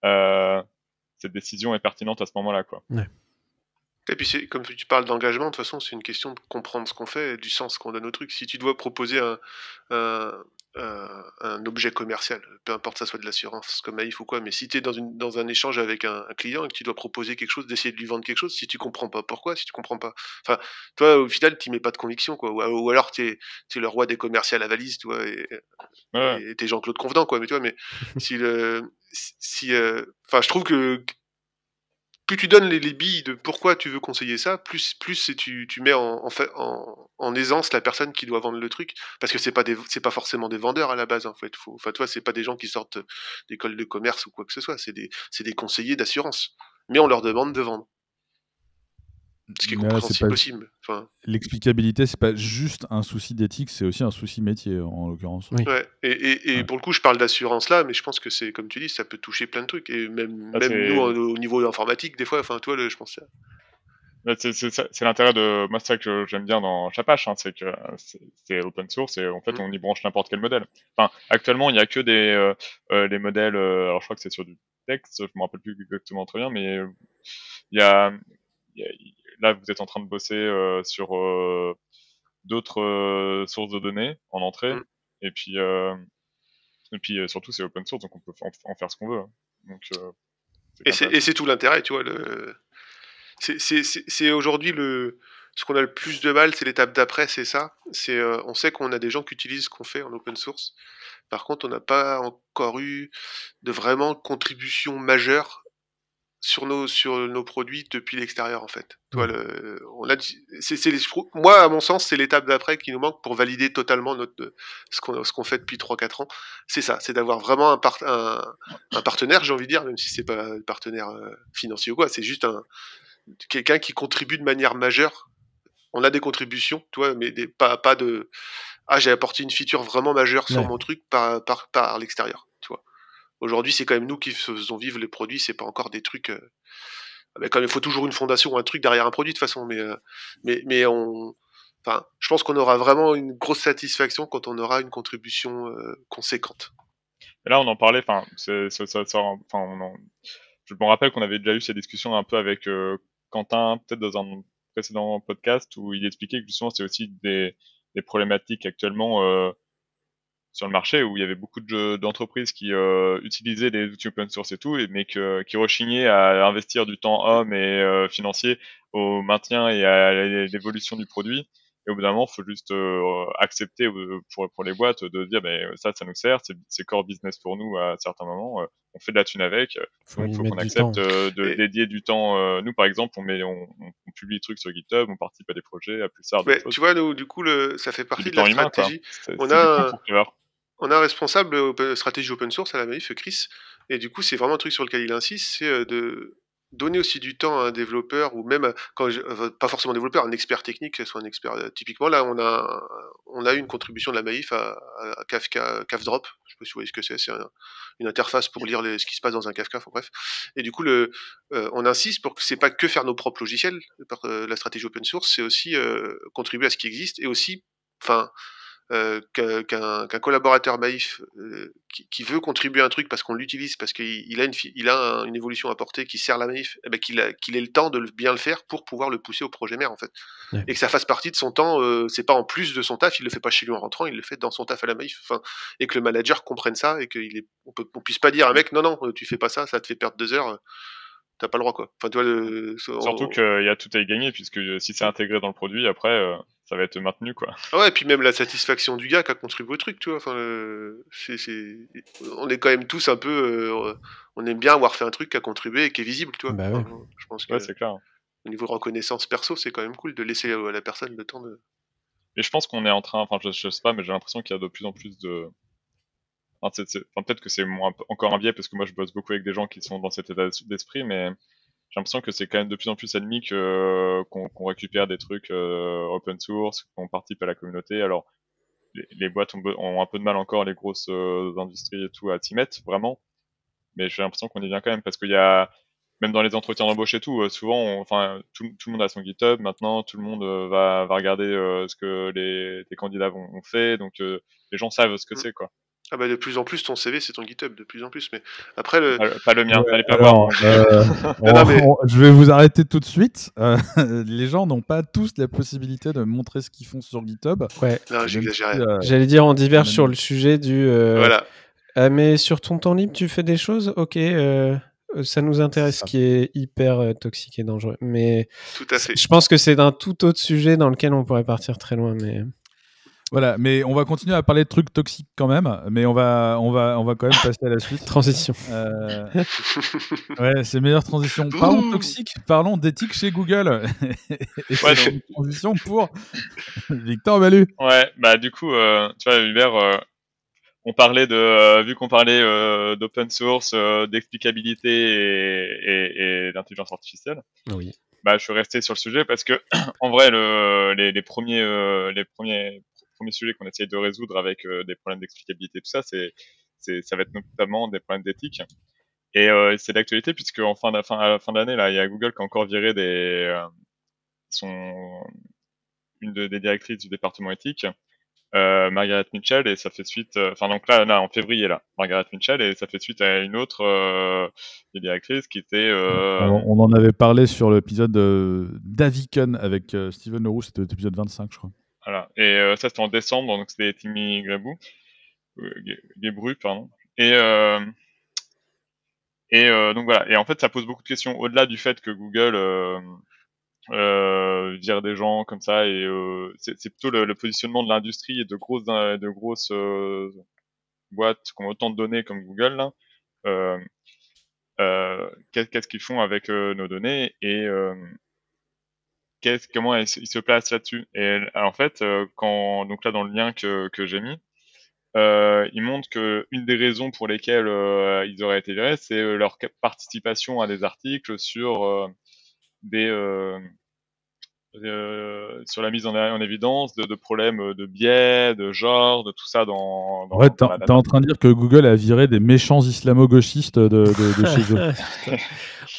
cette décision est pertinente à ce moment-là. quoi. Et puis, comme tu parles d'engagement, de toute façon, c'est une question de comprendre ce qu'on fait et du sens qu'on donne au truc. Si tu dois proposer un, un objet commercial, peu importe ça soit de l'assurance comme il ou quoi, mais si tu es dans, une, dans un échange avec un, client et que tu dois proposer quelque chose, d'essayer de lui vendre quelque chose, si tu comprends pas pourquoi, si tu comprends pas. Enfin, toi, au final, tu mets pas de conviction, quoi. Ou, alors tu es, le roi des commerciaux à valise, toi, et ouais. tu es Jean-Claude Convenant, quoi. Mais tu vois, mais si le. Si, euh, enfin, je trouve que plus tu donnes les, billes de pourquoi tu veux conseiller ça, plus, plus tu, tu mets en, en, en, aisance la personne qui doit vendre le truc. Parce que c'est pas c'est pas forcément des vendeurs à la base, en fait. Faut, enfin, toi, c'est pas des gens qui sortent d'école de commerce ou quoi que ce soit. C'est des, des conseillers d'assurance. Mais on leur demande de vendre. Ce qui est compréhensible possible. L'explicabilité, c'est pas juste un souci d'éthique, c'est aussi un souci métier en l'occurrence. Et, et, pour le coup, je parle d'assurance là, mais je pense que c'est, comme tu dis, ça peut toucher plein de trucs. Et même, ah, même nous, au niveau informatique, des fois, enfin, toi, je pense. Que... C'est l'intérêt de moi, c'est ça que j'aime bien dans Chapache, hein, c'est que c'est open source et en fait mm. on y branche n'importe quel modèle. Enfin, actuellement il n'y a que des euh, euh, les modèles. Euh, alors je crois que c'est sur du texte, je me rappelle plus exactement très bien, mais il y a là, vous êtes en train de bosser euh, sur euh, d'autres euh, sources de données en entrée. Mm. Et puis, et puis surtout, c'est open source, donc on peut en, faire ce qu'on veut. Hein. et c'est tout l'intérêt, tu vois. Le... C'est aujourd'hui le ce qu'on a le plus de mal, c'est l'étape d'après, c'est ça. C'est on sait qu'on a des gens qui utilisent ce qu'on fait en open source. Par contre, on n'a pas encore eu de vraiment contribution majeure sur nos, sur nos produits depuis l'extérieur, en fait. Toi, mmh. on a, moi, à mon sens, c'est l'étape d'après qui nous manque pour valider totalement notre, euh, ce, qu'on, ce fait depuis 3-4 ans. C'est ça, c'est d'avoir vraiment un, un, partenaire, j'ai envie de dire, même si c'est pas un partenaire euh, financier ou quoi, c'est juste quelqu'un qui contribue de manière majeure. On a des contributions, toi, mais pas, de. Ah, j'ai apporté une feature vraiment majeure sur mon truc par, par, par l'extérieur, tu vois. Aujourd'hui, c'est quand même nous qui faisons vivre les produits, c'est pas encore des trucs. Euh, ah ben, il faut toujours une fondation ou un truc derrière un produit de toute façon, mais, euh, mais, mais on. Enfin, je pense qu'on aura vraiment une grosse satisfaction quand on aura une contribution euh, conséquente. Là, on en parlait, enfin, ça, je me rappelle qu'on avait déjà eu cette discussion un peu avec Quentin, peut-être dans un précédent podcast, où il expliquait que justement, c'est aussi des, des problématiques actuellement sur le marché où il y avait beaucoup d'entreprises qui euh, utilisaient des outils open source et tout, et, mais qui rechignaient à investir du temps homme et euh, financier au maintien et à l'évolution du produit. Et au bout d'un moment, faut juste euh, accepter pour, les boîtes de dire, ben, ça, ça nous sert, c'est core business pour nous à certains moments. on fait de la thune avec. il faut qu'on accepte de dédier du temps. nous, par exemple, on, on, publie des trucs sur GitHub, on participe à des projets, à plus tard. tu vois, du coup, le, ça fait partie de la humain, on a on a un responsable stratégie open source à la Maif, Chris, et du coup, c'est vraiment un truc sur lequel il insiste, c'est euh, de donner aussi du temps à un développeur ou même pas forcément développeur un expert technique soit un expert euh, typiquement là on a on a une contribution de la Maïf à, Kafka, Kafka Kafdrop je sais pas si vous voyez ce que c'est c'est une interface pour lire ce qui se passe dans un Kafka bref et du coup euh, on insiste pour que ce n'est pas que faire nos propres logiciels par la stratégie open source c'est aussi contribuer à ce qui existe et aussi enfin euh, qu'un collaborateur maïf euh, qui, veut contribuer à un truc parce qu'on l'utilise, parce qu'il a, une, évolution à porter qui sert la maïf, eh ben, qu'il ait le temps de bien le faire pour pouvoir le pousser au projet mère en fait. Et que ça fasse partie de son temps, euh, c'est pas en plus de son taf, il le fait pas chez lui en rentrant, il le fait dans son taf à la maïf. et que le manager comprenne ça et qu'on puisse pas dire à un mec non, non, tu fais pas ça, ça te fait perdre deux heures t'as pas le droit quoi. Enfin, Surtout qu'il y a tout à y gagner puisque si c'est intégré dans le produit, après, ça va être maintenu quoi. Ah ouais, et puis même la satisfaction du gars qui a contribué au truc, tu vois. Enfin, c'est, c'est... On est quand même tous un peu. Euh, on aime bien avoir fait un truc qui a contribué et qui est visible, tu vois. Bah ouais. je pense que, ouais, c'est clair. Au niveau reconnaissance perso, c'est quand même cool de laisser à la personne le temps de. Et je pense qu'on est en train, enfin je, sais pas, mais j'ai l'impression qu'il y a de plus en plus de. enfin peut-être que c'est encore un biais parce que moi je bosse beaucoup avec des gens qui sont dans cet état d'esprit, mais j'ai l'impression que c'est quand même de plus en plus admis que euh, qu'on récupère des trucs euh, open source, qu'on participe à la communauté. Alors les, les boîtes ont, ont, un peu de mal encore, les grosses euh, industries et tout à s'y mettre vraiment, mais j'ai l'impression qu'on y vient quand même parce qu'il y a même dans les entretiens d'embauche et tout, souvent, enfin, tout, tout, le monde a son GitHub. Maintenant, tout le monde va, va regarder ce que les, les candidats ont fait, donc les gens savent ce que mm. c'est, quoi. Ah bah de plus en plus ton CV c'est ton GitHub de plus en plus mais après le... pas le mien n'allez pas voir euh, je vais vous arrêter tout de suite euh, les gens n'ont pas tous la possibilité de montrer ce qu'ils font sur GitHub ouais euh, j'allais dire on diverge sur le sujet du voilà ah, mais sur ton temps libre tu fais des choses ok ça nous intéresse, ce qui est hyper toxique et dangereux. Mais tout à fait. je pense que c'est d'un tout autre sujet dans lequel on pourrait partir très loin. Mais voilà, mais on va continuer à parler de trucs toxiques quand même, mais on va, on va, on va quand même passer à la suite. transition. Euh, ouais, c'est meilleure transition. Parlons toxiques, toxique, parlons d'éthique chez Google. Et ouais, une transition pour Victor Balu. Ouais, bah du coup, euh, tu vois, Hubert, euh, on parlait de, vu qu'on parlait d'open source, d'explicabilité et, d'intelligence artificielle. Oui. Bah, je suis resté sur le sujet parce que en vrai, les, premiers, les premiers premier sujet qu'on essaye de résoudre avec euh, des problèmes d'explicabilité, tout ça, c'est, ça va être notamment des problèmes d'éthique. Et euh, c'est d'actualité puisque en fin de, fin, à la fin de l'année, là, il y a Google qui a encore viré des, euh, une des directrices du département éthique, Margaret Mitchell, et ça fait suite, enfin donc là, en février, là, Margaret Mitchell, et ça fait suite à une autre directrice qui était... on en avait parlé sur l'épisode d'Aviken avec Steven Leroux, c'était l'épisode 25, je crois. Voilà. Et euh, ça, c'était en décembre, donc c'était Timmy Grebou. Euh, Gebru, pardon. Et, euh, et euh, donc voilà. Et en fait, ça pose beaucoup de questions au-delà du fait que Google euh, vire des gens comme ça. Et c'est plutôt le, positionnement de l'industrie et de grosses, de grosses boîtes qui ont autant de données comme Google. Là. Qu'est-ce qu'ils font avec nos données et qu'est-ce, comment il se place là-dessus. Et euh, en fait, euh, quand, donc là, dans le lien que, que j'ai mis, euh, il montre que une des raisons pour lesquelles euh, ils auraient été virés, c'est leur participation à des articles sur des euh, sur la mise en, évidence de, problèmes euh, de biais, de genre, de tout ça dans. dans, ouais, t'es, en train de dire que Google a viré des méchants islamo-gauchistes de, chez eux.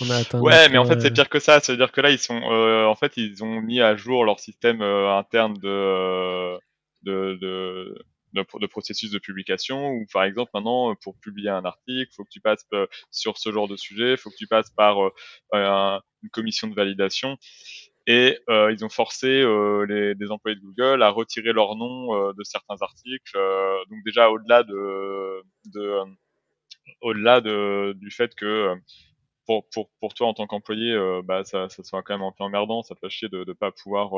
On a atteint ouais, mais en fait, c'est euh. pire que ça. C'est-à-dire que là, ils sont, en fait, ils ont mis à jour leur système interne de, de, de, processus de publication ou par exemple, maintenant, pour publier un article, faut que tu passes sur ce genre de sujet, faut que tu passes par une commission de validation. Et euh, ils ont forcé euh, les, des employés de Google à retirer leur nom euh, de certains articles. donc déjà au-delà de, de au-delà de, du fait que pour, pour, pour toi en tant qu'employé, bah, ça, ça soit quand même un peu emmerdant, ça te fait chier de ne pas pouvoir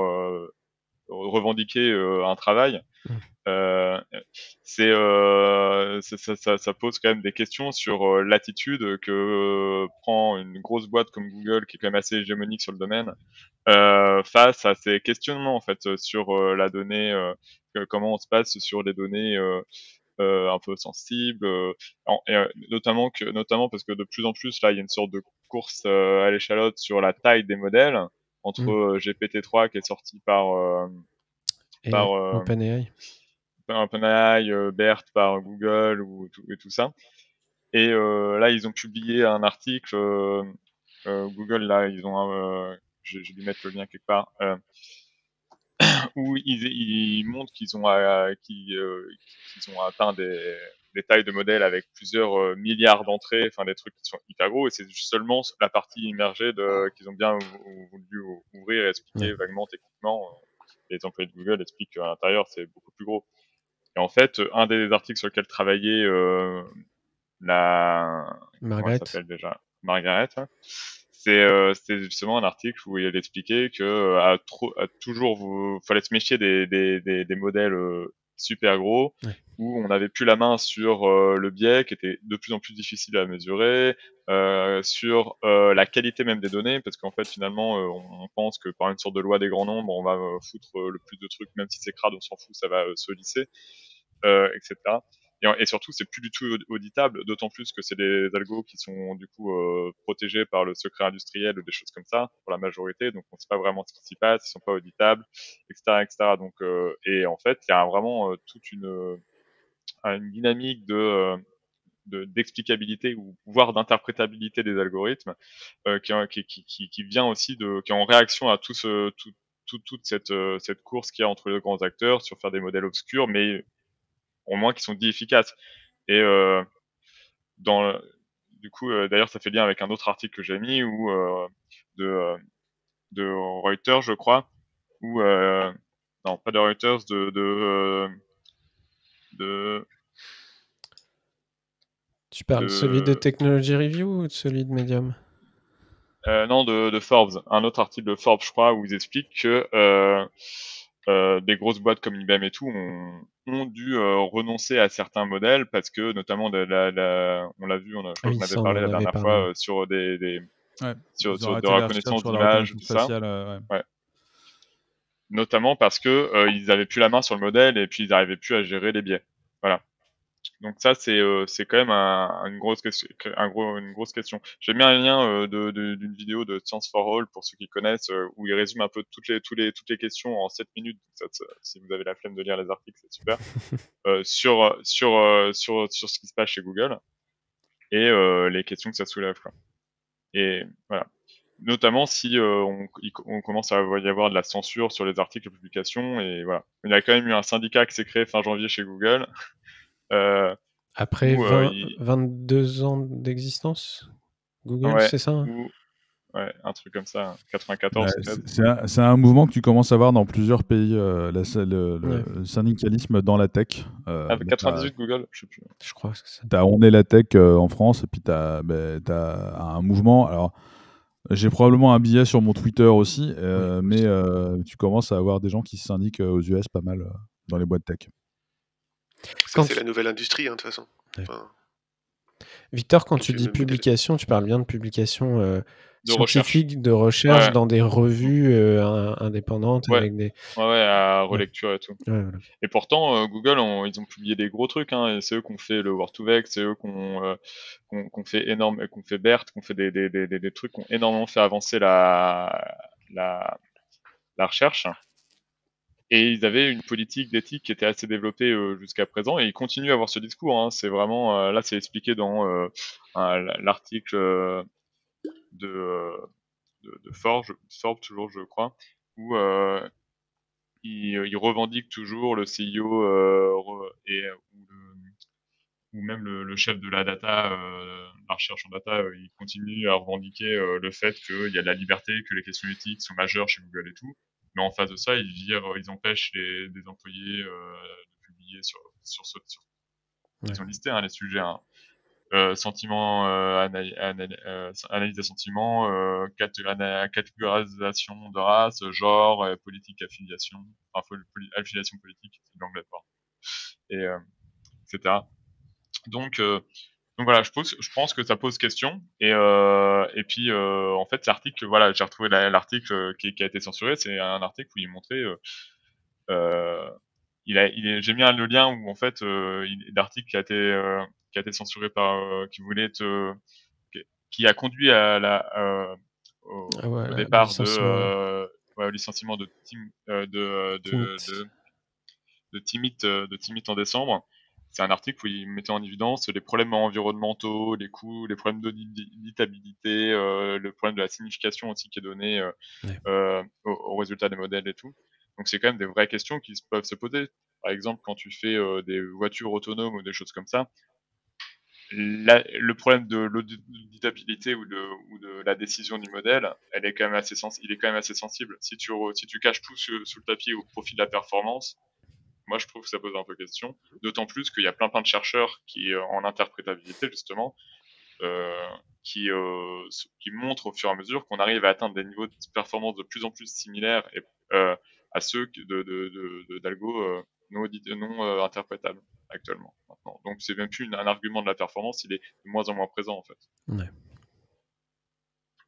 revendiquer euh, un travail. Mmh. Euh, c'est euh, ça, pose quand même des questions sur l'attitude que prend une grosse boîte comme Google, qui est quand même assez hégémonique sur le domaine, face à ces questionnements en fait sur la donnée, comment on se passe sur les données. un peu sensibles notamment, que, notamment parce que de plus en plus, là, il y a une sorte de course à l'échalote sur la taille des modèles entre mm. euh, GPT-3 qui est sorti par, euh, euh, par OpenAI. OpenAI, BERT par Google ou tout, et tout ça. Et là, ils ont publié un article. Google, là, ils ont. J'ai dû mettre le lien quelque part où ils, ils montrent qu'ils ont, euh, euh, ont atteint des, des, tailles de modèles avec plusieurs euh, milliards d'entrées, enfin des trucs qui sont hyper gros, et c'est seulement la partie immergée qu'ils ont bien voulu ouvrir et expliquer vaguement techniquement. Les employés de Google expliquent qu'à l'intérieur, c'est beaucoup plus gros. Et en fait, un des articles sur lequel travaillait la. Margaret. Déjà Margaret. Hein c'était euh, justement un article où il expliquait que euh, toujours fallait se méfier des, modèles euh, super gros où on n'avait plus la main sur le biais qui était de plus en plus difficile à mesurer, sur la qualité même des données parce qu'en fait finalement on, on, pense que par une sorte de loi des grands nombres on va foutre le plus de trucs même si c'est crade on s'en fout ça va se lisser etc. Et, surtout, c'est plus du tout auditable, d'autant plus que c'est des algos qui sont du coup euh, protégés par le secret industriel ou des choses comme ça pour la majorité. Donc, on ne sait pas vraiment ce qui s'y passe, ils sont pas auditables, etc., etc. Donc, euh, et en fait, il y a vraiment euh, toute une, une dynamique de d'explicabilité ou voire d'interprétabilité des algorithmes qui, qui, qui, vient aussi de qui est en réaction à tout ce, tout, toute cette, cette course qu'il y a entre les grands acteurs sur faire des modèles obscurs mais au moins qui sont dit efficaces. Et euh, dans, du coup, euh, d'ailleurs, ça fait lien avec un autre article que j'ai mis ou euh, de, de Reuters, je crois, ou non pas de Reuters de de, tu parles de celui de Technology Review ou de celui de Medium non de, de, Forbes un autre article de Forbes je crois où ils expliquent que euh, des grosses boîtes comme IBM et tout ont, dû euh, renoncer à certains modèles parce que notamment de on l'a vu, on, a, ah avait parlé la dernière fois euh, sur des, des sur, de reconnaissance d'image, ça. Notamment parce que ils avaient plus la main sur le modèle et puis ils n'arrivaient plus à gérer les biais. Voilà. Donc ça, c'est euh, c'est quand même un, une, grosse question, un gros, une grosse question. J'ai mis un lien euh, d'une vidéo de Science for All pour ceux qui connaissent, euh, où il résume un peu toutes les, toutes les, toutes les questions en 7 minutes. si vous avez la flemme de lire les articles, c'est super. Euh, sur, sur, sur, sur ce qui se passe chez Google et les questions que ça soulève. Quoi. Et voilà. Notamment si on, on, commence à y avoir de la censure sur les articles de publication Et voilà. Il y a quand même eu un syndicat qui s'est créé fin janvier chez Google. Euh, Après 22 euh, ans d'existence, Google, c'est ça hein Ouais, un truc comme ça, 94 hein. bah, C'est un, mouvement que tu commences à voir dans plusieurs pays, euh, la, le, syndicalisme dans la tech. Avec ah, 98 Google, je sais plus. crois que ça. As On est la tech en France, et puis tu as, bah, un mouvement. Alors, j'ai probablement un billet sur mon Twitter aussi, mais tu commences à avoir des gens qui se syndiquent aux US pas mal dans les boîtes tech c'est la nouvelle industrie, hein, de toute façon. Victor, quand tu dis publication, tu parles bien de publication euh, de scientifique, de recherche, dans des revues euh, indépendantes. Avec des... à relecture et tout. Et pourtant, euh, Google, ils ont publié des gros trucs. Hein, c'est eux qui ont fait le Word2Vec, c'est eux qui ont, fait énorme, qu'on fait BERT, qu'on fait des, trucs qui ont énormément fait avancer la recherche. Et ils avaient une politique d'éthique qui était assez développée euh, jusqu'à présent, et ils continuent à avoir ce discours. Hein. C'est vraiment, euh, là, c'est expliqué dans euh, l'article de, de, Forge, Forbes toujours, je crois, où ils, revendiquent toujours le CEO et ou, même le, chef de la data, la recherche en data, ils continuent à revendiquer le fait qu'il y a de la liberté, que les questions éthiques sont majeures chez Google et tout. Mais en face de ça, ils virent, euh, ils empêchent les, des employés euh, de publier sur, sur ce. Sur, ouais. Ils ont listé hein, les sujets. Hein. Euh, sentiment, euh, analyse, euh, analyse des sentiments, euh, catégorisation de race, genre, politique, affiliation, enfin, affiliation politique, c'est l'anglais, Et, etc. Donc, donc voilà, je, pose, je pense que ça pose question. Et, euh, et puis, euh, en fait, l'article, voilà, j'ai retrouvé l'article qui, a été censuré. C'est un article où il montrait. Euh, euh il a, il j'ai mis le lien où, en fait, l'article qui, a été qui a été censuré par. qui voulait te. qui a conduit à la, au, ah départ de. licenciement de, team, de, de, de, de de Timit en décembre c'est un article où il mettait en évidence les problèmes environnementaux, les coûts, les problèmes d'auditabilité, euh, le problème de la signification aussi qui est donnée euh, euh aux, résultats des modèles et tout. Donc c'est quand même des vraies questions qui peuvent se poser. Par exemple, quand tu fais euh, des voitures autonomes ou des choses comme ça, le problème de l'auditabilité ou de, ou de, la décision du modèle, elle est quand même assez sens, il est quand même assez sensible. Si tu, si tu caches tout sous, sous le tapis au profit de la performance, moi, je trouve que ça pose un peu question. Mmh. D'autant plus qu'il y a plein plein de chercheurs qui, euh, en interprétabilité justement, euh, qui, euh, qui montrent au fur et à mesure qu'on arrive à atteindre des niveaux de performance de plus en plus similaires à ceux de, d'algo non, non interprétables actuellement. Donc c'est même plus un argument de la performance, il est de moins en moins présent en fait.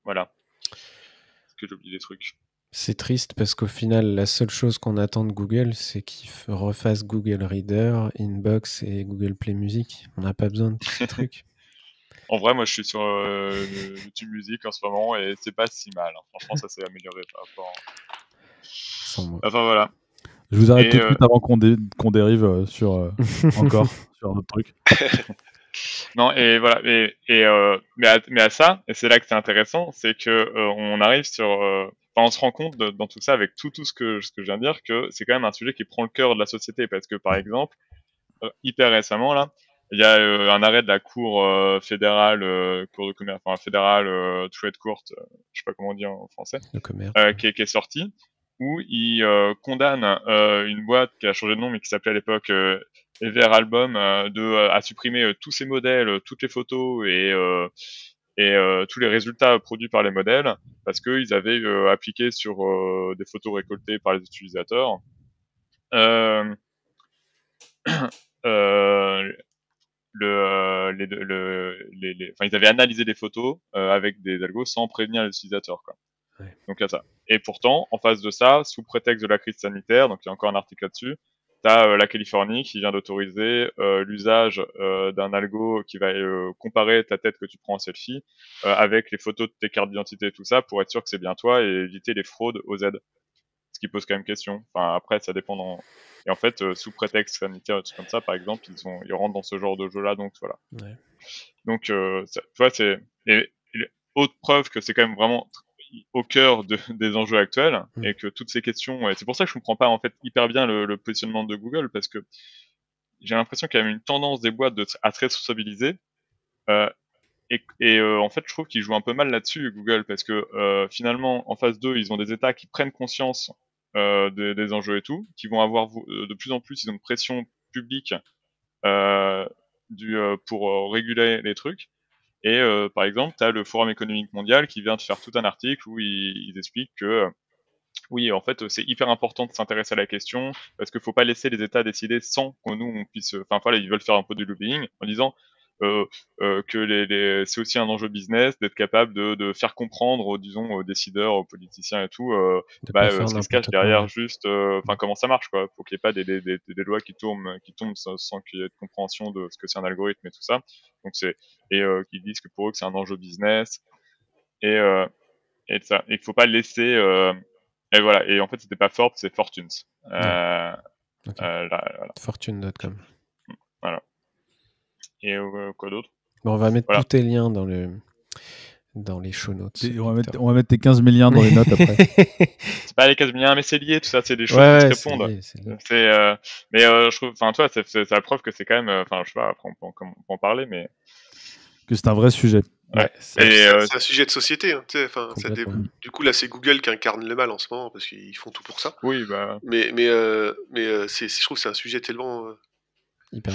Voilà. Est-ce que j'oublie des trucs c'est triste parce qu'au final, la seule chose qu'on attend de Google, c'est qu'il refasse Google Reader, Inbox et Google Play Music. On n'a pas besoin de ces trucs. en vrai, moi, je suis sur euh, YouTube Music en ce moment et c'est pas si mal. Hein. Franchement, ça s'est amélioré par rapport. enfin voilà. Je vous arrête tout de suite euh, avant qu'on dérive euh, sur encore sur notre truc. Non, et voilà, et, mais, à, ça, et c'est là que c'est intéressant, c'est que on arrive sur, on se rend compte dans tout ça, avec tout, tout ce, que, ce que je viens de dire, que c'est quand même un sujet qui prend le cœur de la société. Parce que, par exemple, euh, hyper récemment, là, il y a euh, un arrêt de la Cour euh, fédérale, Cour de commerce, enfin, fédérale trade court, je sais pas comment on dit en français, qui, est sorti, où il condamne une boîte qui a changé de nom, mais qui s'appelait à l'époque Ever Album, de, à supprimer tous ses modèles, toutes les photos et et euh, tous les résultats produits par les modèles parce qu'ils avaient euh, appliqué sur euh, des photos récoltées par les utilisateurs le, ils avaient analysé des photos avec des algos sans prévenir les utilisateurs. Quoi. Donc, ça. Et pourtant, en face de ça, sous prétexte de la crise sanitaire, donc il y a encore un article là-dessus, euh, la Californie qui vient d'autoriser euh, l'usage euh, d'un algo qui va comparer ta tête que tu prends en selfie avec les photos de tes cartes d'identité et tout ça pour être sûr que c'est bien toi et éviter les fraudes aux aides ce qui pose quand même question. Enfin, après, ça dépend. Et en fait, sous prétexte sanitaire, comme ça, par exemple, ils, sont, ils rentrent dans ce genre de jeu-là. Donc, voilà. Donc, tu vois, c'est. Et, et, autre preuve que c'est quand même vraiment au cœur de, des enjeux actuels mm. et que toutes ces questions. C'est pour ça que je ne comprends pas en fait hyper bien le, positionnement de Google parce que j'ai l'impression qu'il y a une tendance des boîtes à très sensibiliser. Euh, et, et euh, en fait, je trouve qu'ils jouent un peu mal là-dessus, Google, parce que euh, finalement, en phase 2, ils ont des États qui prennent conscience euh, des, des, enjeux et tout, qui vont avoir de plus en plus, ils ont une pression publique du, pour réguler les trucs. Et euh, par exemple, tu as le Forum économique mondial qui vient de faire tout un article où ils, expliquent que euh, oui, en fait, c'est hyper important de s'intéresser à la question parce qu'il ne faut pas laisser les États décider sans qu'on nous on puisse. Enfin, voilà, ils veulent faire un peu du lobbying en disant euh, euh, que les, c'est aussi un enjeu business d'être capable de, de, faire comprendre, euh, disons, aux décideurs, aux politiciens et tout, bah, ce se cache derrière juste, enfin, comment ça marche, quoi. Faut qu'il n'y ait pas des, des, des, lois qui tombent, qui tombent sans, qu'il y ait de compréhension de ce que c'est un algorithme et tout ça. Donc c'est et qu'ils disent que pour eux c'est un enjeu business et et ça il faut pas laisser et voilà et en fait c'était pas Forbes c'est Fortunes euh, euh, Fortune.com voilà et euh, quoi d'autre. on va mettre tous tes liens dans, le, dans les show notes. On va, mettre, on va, mettre, tes 15 000 liens dans les notes après. c'est pas les 15 000 mais c'est lié, tout ça, c'est des choses qui se répondent. Euh, mais euh, je trouve, enfin, toi, c'est la preuve que c'est quand même, enfin, je sais pas, après, on peut, en parler, mais. Que c'est un vrai sujet. Ouais, c'est un sujet de société. Hein, Du coup, là, c'est Google qui incarne le mal en ce moment parce qu'ils font tout pour ça. Oui, bah. Mais, mais, mais je trouve que c'est un sujet tellement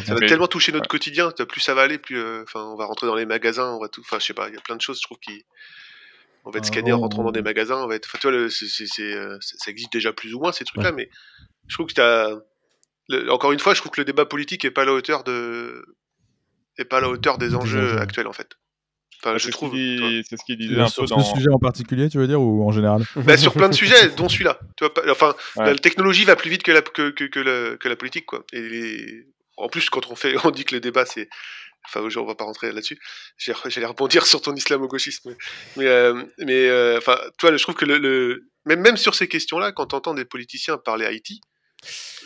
ça va tellement toucher notre quotidien, plus ça va aller, plus euh, enfin on va rentrer dans les magasins, on va tout. Enfin, je sais pas, il y a plein de choses, je trouve, qui. On va être ah scanné en rentrant dans des magasins, on va être. Enfin, le, euh, ça existe déjà plus ou moins, ces trucs-là, mais je trouve que t'as. Le... Encore une fois, je trouve que le débat politique est pas à la hauteur de. est pas à la hauteur des enjeux actuels, en fait. Enfin, ah, je trouve. C'est ce qu'il disait un sur peu sujet en particulier, tu veux dire, ou en général bah, Sur plein de sujets, dont celui-là. enfin, la technologie va plus vite que la, que, que, la politique, quoi. Et les en plus, quand on fait, on dit que le débat, c'est. Enfin, aujourd'hui, on va pas rentrer là-dessus. J'allais rebondir sur ton islamo-gauchisme. Mais, mais euh, euh, enfin, toi, je trouve que le, Même, même sur ces questions-là, quand tu entends des politiciens parler Haïti,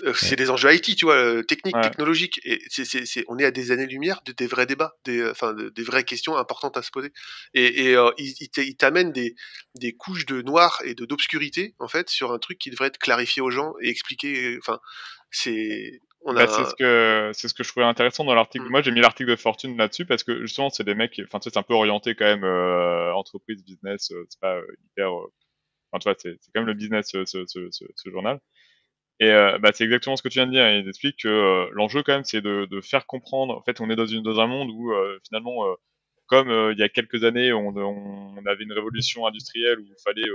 euh, c'est des enjeux Haïti, tu vois, techniques, technologique, technologiques. Et on est à des années-lumière de, des vrais débats, des, enfin, des vraies questions importantes à se poser. Et, et ils t'amènent des, des couches de noir et de d'obscurité, en fait, sur un truc qui devrait être clarifié aux gens et expliqué. Enfin, c'est bah, c'est ce que c'est ce que je trouvais intéressant dans l'article. Mm. Moi, j'ai mis l'article de Fortune là-dessus parce que justement, c'est des mecs. Enfin, tu sais, c'est un peu orienté quand même euh, entreprise, business. Euh, c'est pas euh, hyper. Enfin, tu vois, c'est quand même le business ce, ce, ce, journal. Et bah, c'est exactement ce que tu viens de dire. Il explique que l'enjeu quand même, c'est de, de, faire comprendre. En fait, on est dans une dans un monde où finalement, comme il y a quelques années, on, on, avait une révolution industrielle où il fallait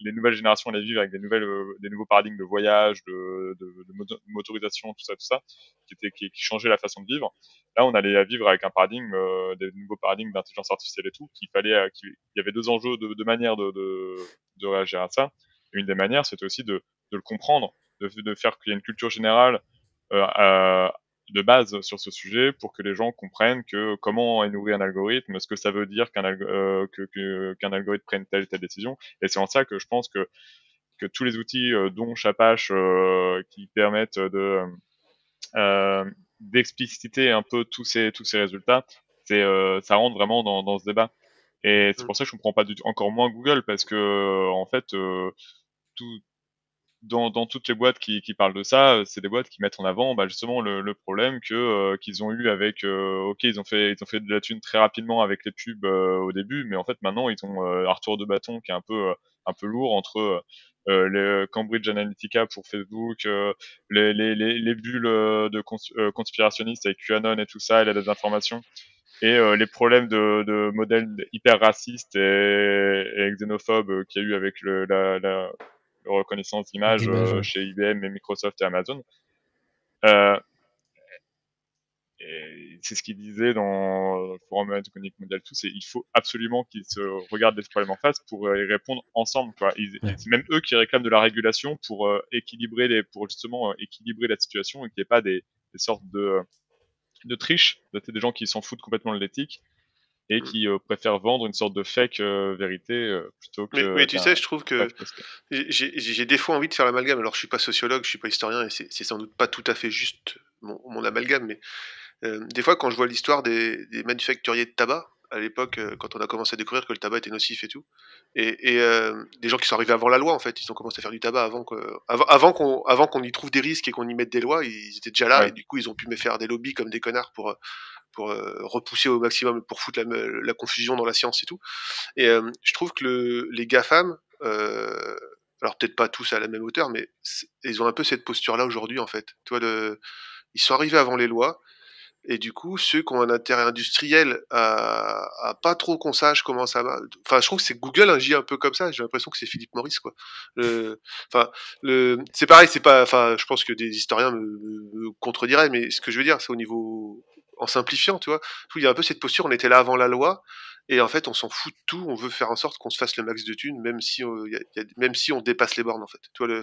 les nouvelles générations allaient vivre avec des nouvelles, euh, des nouveaux paradigmes de voyage, de, de, de motorisation, tout ça, tout ça, qui était, qui, qui, changeait la façon de vivre. Là, on allait vivre avec un paradigme, euh, des nouveaux paradigmes d'intelligence artificielle et tout, qu'il fallait, euh, qu'il y avait deux enjeux, deux, manières de, de, de, réagir à ça. une des manières, c'était aussi de, de le comprendre, de, de faire qu'il y ait une culture générale euh, euh, de base sur ce sujet pour que les gens comprennent que comment est nourri un algorithme, ce que ça veut dire qu'un euh, qu'un algorithme prenne telle et telle décision. Et c'est en ça que je pense que, que tous les outils euh, dont Chapache euh, qui permettent de d'expliciter un peu tous ces tous ces résultats, c'est ça rentre vraiment dans, dans ce débat. Et c'est pour ça que je comprends pas du tout, encore moins Google parce que en fait tout dans, dans, toutes les boîtes qui, qui parlent de ça, euh, c'est des boîtes qui mettent en avant bah, justement le, le, problème que euh, qu'ils ont eu avec euh, OK, ils ont fait ils ont fait de la thune très rapidement avec les pubs au début, mais en fait maintenant ils ont un retour de bâton qui est un peu un peu lourd entre les Cambridge Analytica pour Facebook, les, les, les, bulles de conspirationnistes avec QAnon et tout ça, et la désinformation et les problèmes de, de modèles hyper racistes et, et xénophobes qu'il y a eu avec le, la, la, reconnaissance d'image euh, chez IBM et Microsoft et Amazon. Euh, c'est ce qu'il disait dans le Forum de mondial tout, c'est il faut absolument qu'ils se regardent les problèmes en face pour euh, y répondre ensemble. C'est même eux qui réclament de la régulation pour équilibrer pour justement équilibrer la situation et qu'il n'y ait pas des, sortes de de triche, des gens qui s'en foutent complètement de l'éthique et qui euh, préfèrent vendre une sorte de fake euh, vérité euh, plutôt que. Mais, tu sais, je trouve que j'ai des fois envie de faire l'amalgame. Alors, je suis pas sociologue, je suis pas historien, et c'est sans doute pas tout à fait juste mon, amalgame, mais des fois, quand je vois l'histoire des, manufacturiers de tabac, à l'époque, quand on a commencé à découvrir que le tabac était nocif et tout, et, des gens qui sont arrivés avant la loi, en fait, ils ont commencé à faire du tabac avant qu'on avant, avant qu'on y trouve des risques et qu'on y mette des lois, ils étaient déjà là, et du coup, ils ont pu me faire des lobbies comme des connards pour pour euh, repousser au maximum, pour foutre la, confusion dans la science et tout. Et euh, je trouve que le, les GAFAM, euh, alors peut-être pas tous à la même hauteur, mais ils ont un peu cette posture-là aujourd'hui en fait. Tu vois, ils sont arrivés avant les lois, et du coup, ceux qui ont un intérêt industriel à, pas trop qu'on sache comment ça va. Enfin, je trouve que c'est Google agit un peu comme ça. J'ai l'impression que c'est Philippe Maurice, quoi. Enfin, le... c'est pareil, c'est pas. Enfin, je pense que des historiens me, me contrediraient, mais ce que je veux dire, c'est au niveau en simplifiant, tu vois. Il y a un peu cette posture, on était là avant la loi, et en fait, on s'en fout de tout, on veut faire en sorte qu'on se fasse le max de thunes, même si on, même si on dépasse les bornes, en fait. Tu le,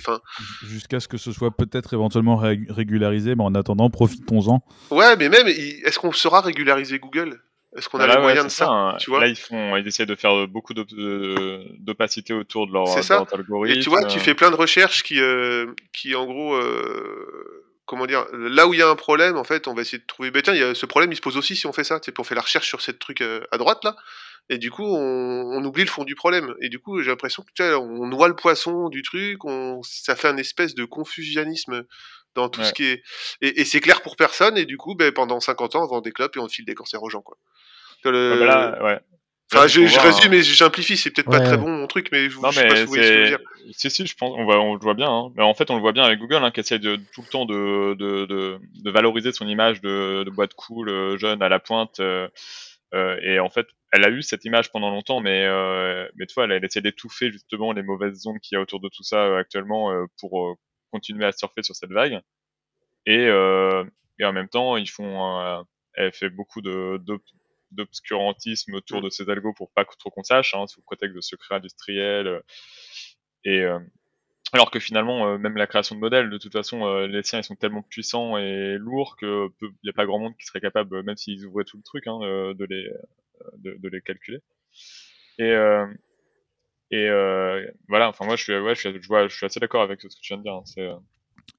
Jusqu'à ce que ce soit peut-être éventuellement régularisé, mais en attendant, profitons-en. Ouais, mais même, est-ce qu'on saura régulariser Google est-ce qu'on a ah les de ça, hein. Là, ils, font, ils essaient de faire beaucoup d'opacité autour de leur, algorithme. Et tu vois, tu euh. fais plein de recherches qui, euh, qui en gros, euh, comment dire, là où il y a un problème, en fait, on va essayer de trouver. Ben, tiens, y a, ce problème, il se pose aussi si on fait ça. C'est pour faire la recherche sur cette truc euh, à droite là, et du coup, on, oublie le fond du problème. Et du coup, j'ai l'impression que tu on noie le poisson du truc. On, ça fait un espèce de confusionnisme dans tout ce qui est. Et, c'est clair pour personne. Et du coup, ben, pendant 50 ans, on vend des clopes et on file des cancers aux gens, quoi. Enfin, je, résume et j'implifie, c'est peut-être pas très bon mon truc, mais je, non, sais pas si vous ce que je veux dire. Si, si, je pense, on, va, on le voit bien. Hein. en fait, on le voit bien avec Google, hein, qui essaie tout le temps de, valoriser son image de, de, boîte cool, euh, jeune, à la pointe. Euh, euh, et en fait, elle a eu cette image pendant longtemps, mais, mais tu elle, elle essaie d'étouffer justement les mauvaises ondes qu'il y a autour de tout ça actuellement pour continuer à surfer sur cette vague. Et, et en même temps, ils font, elle fait beaucoup de d'obscurantisme autour mm. de ces algos pour pas trop qu'on sache, hein, sous prétexte de secret industriel. Euh, et euh, alors que finalement, euh, même la création de modèles, de toute façon, les siens ils sont tellement puissants et lourds que il n'y a pas grand monde qui serait capable, même s'ils ouvraient tout le truc, hein, de les de, les calculer. Et et voilà, enfin moi je suis, je suis, je suis assez d'accord avec ce que tu viens de dire. Hein,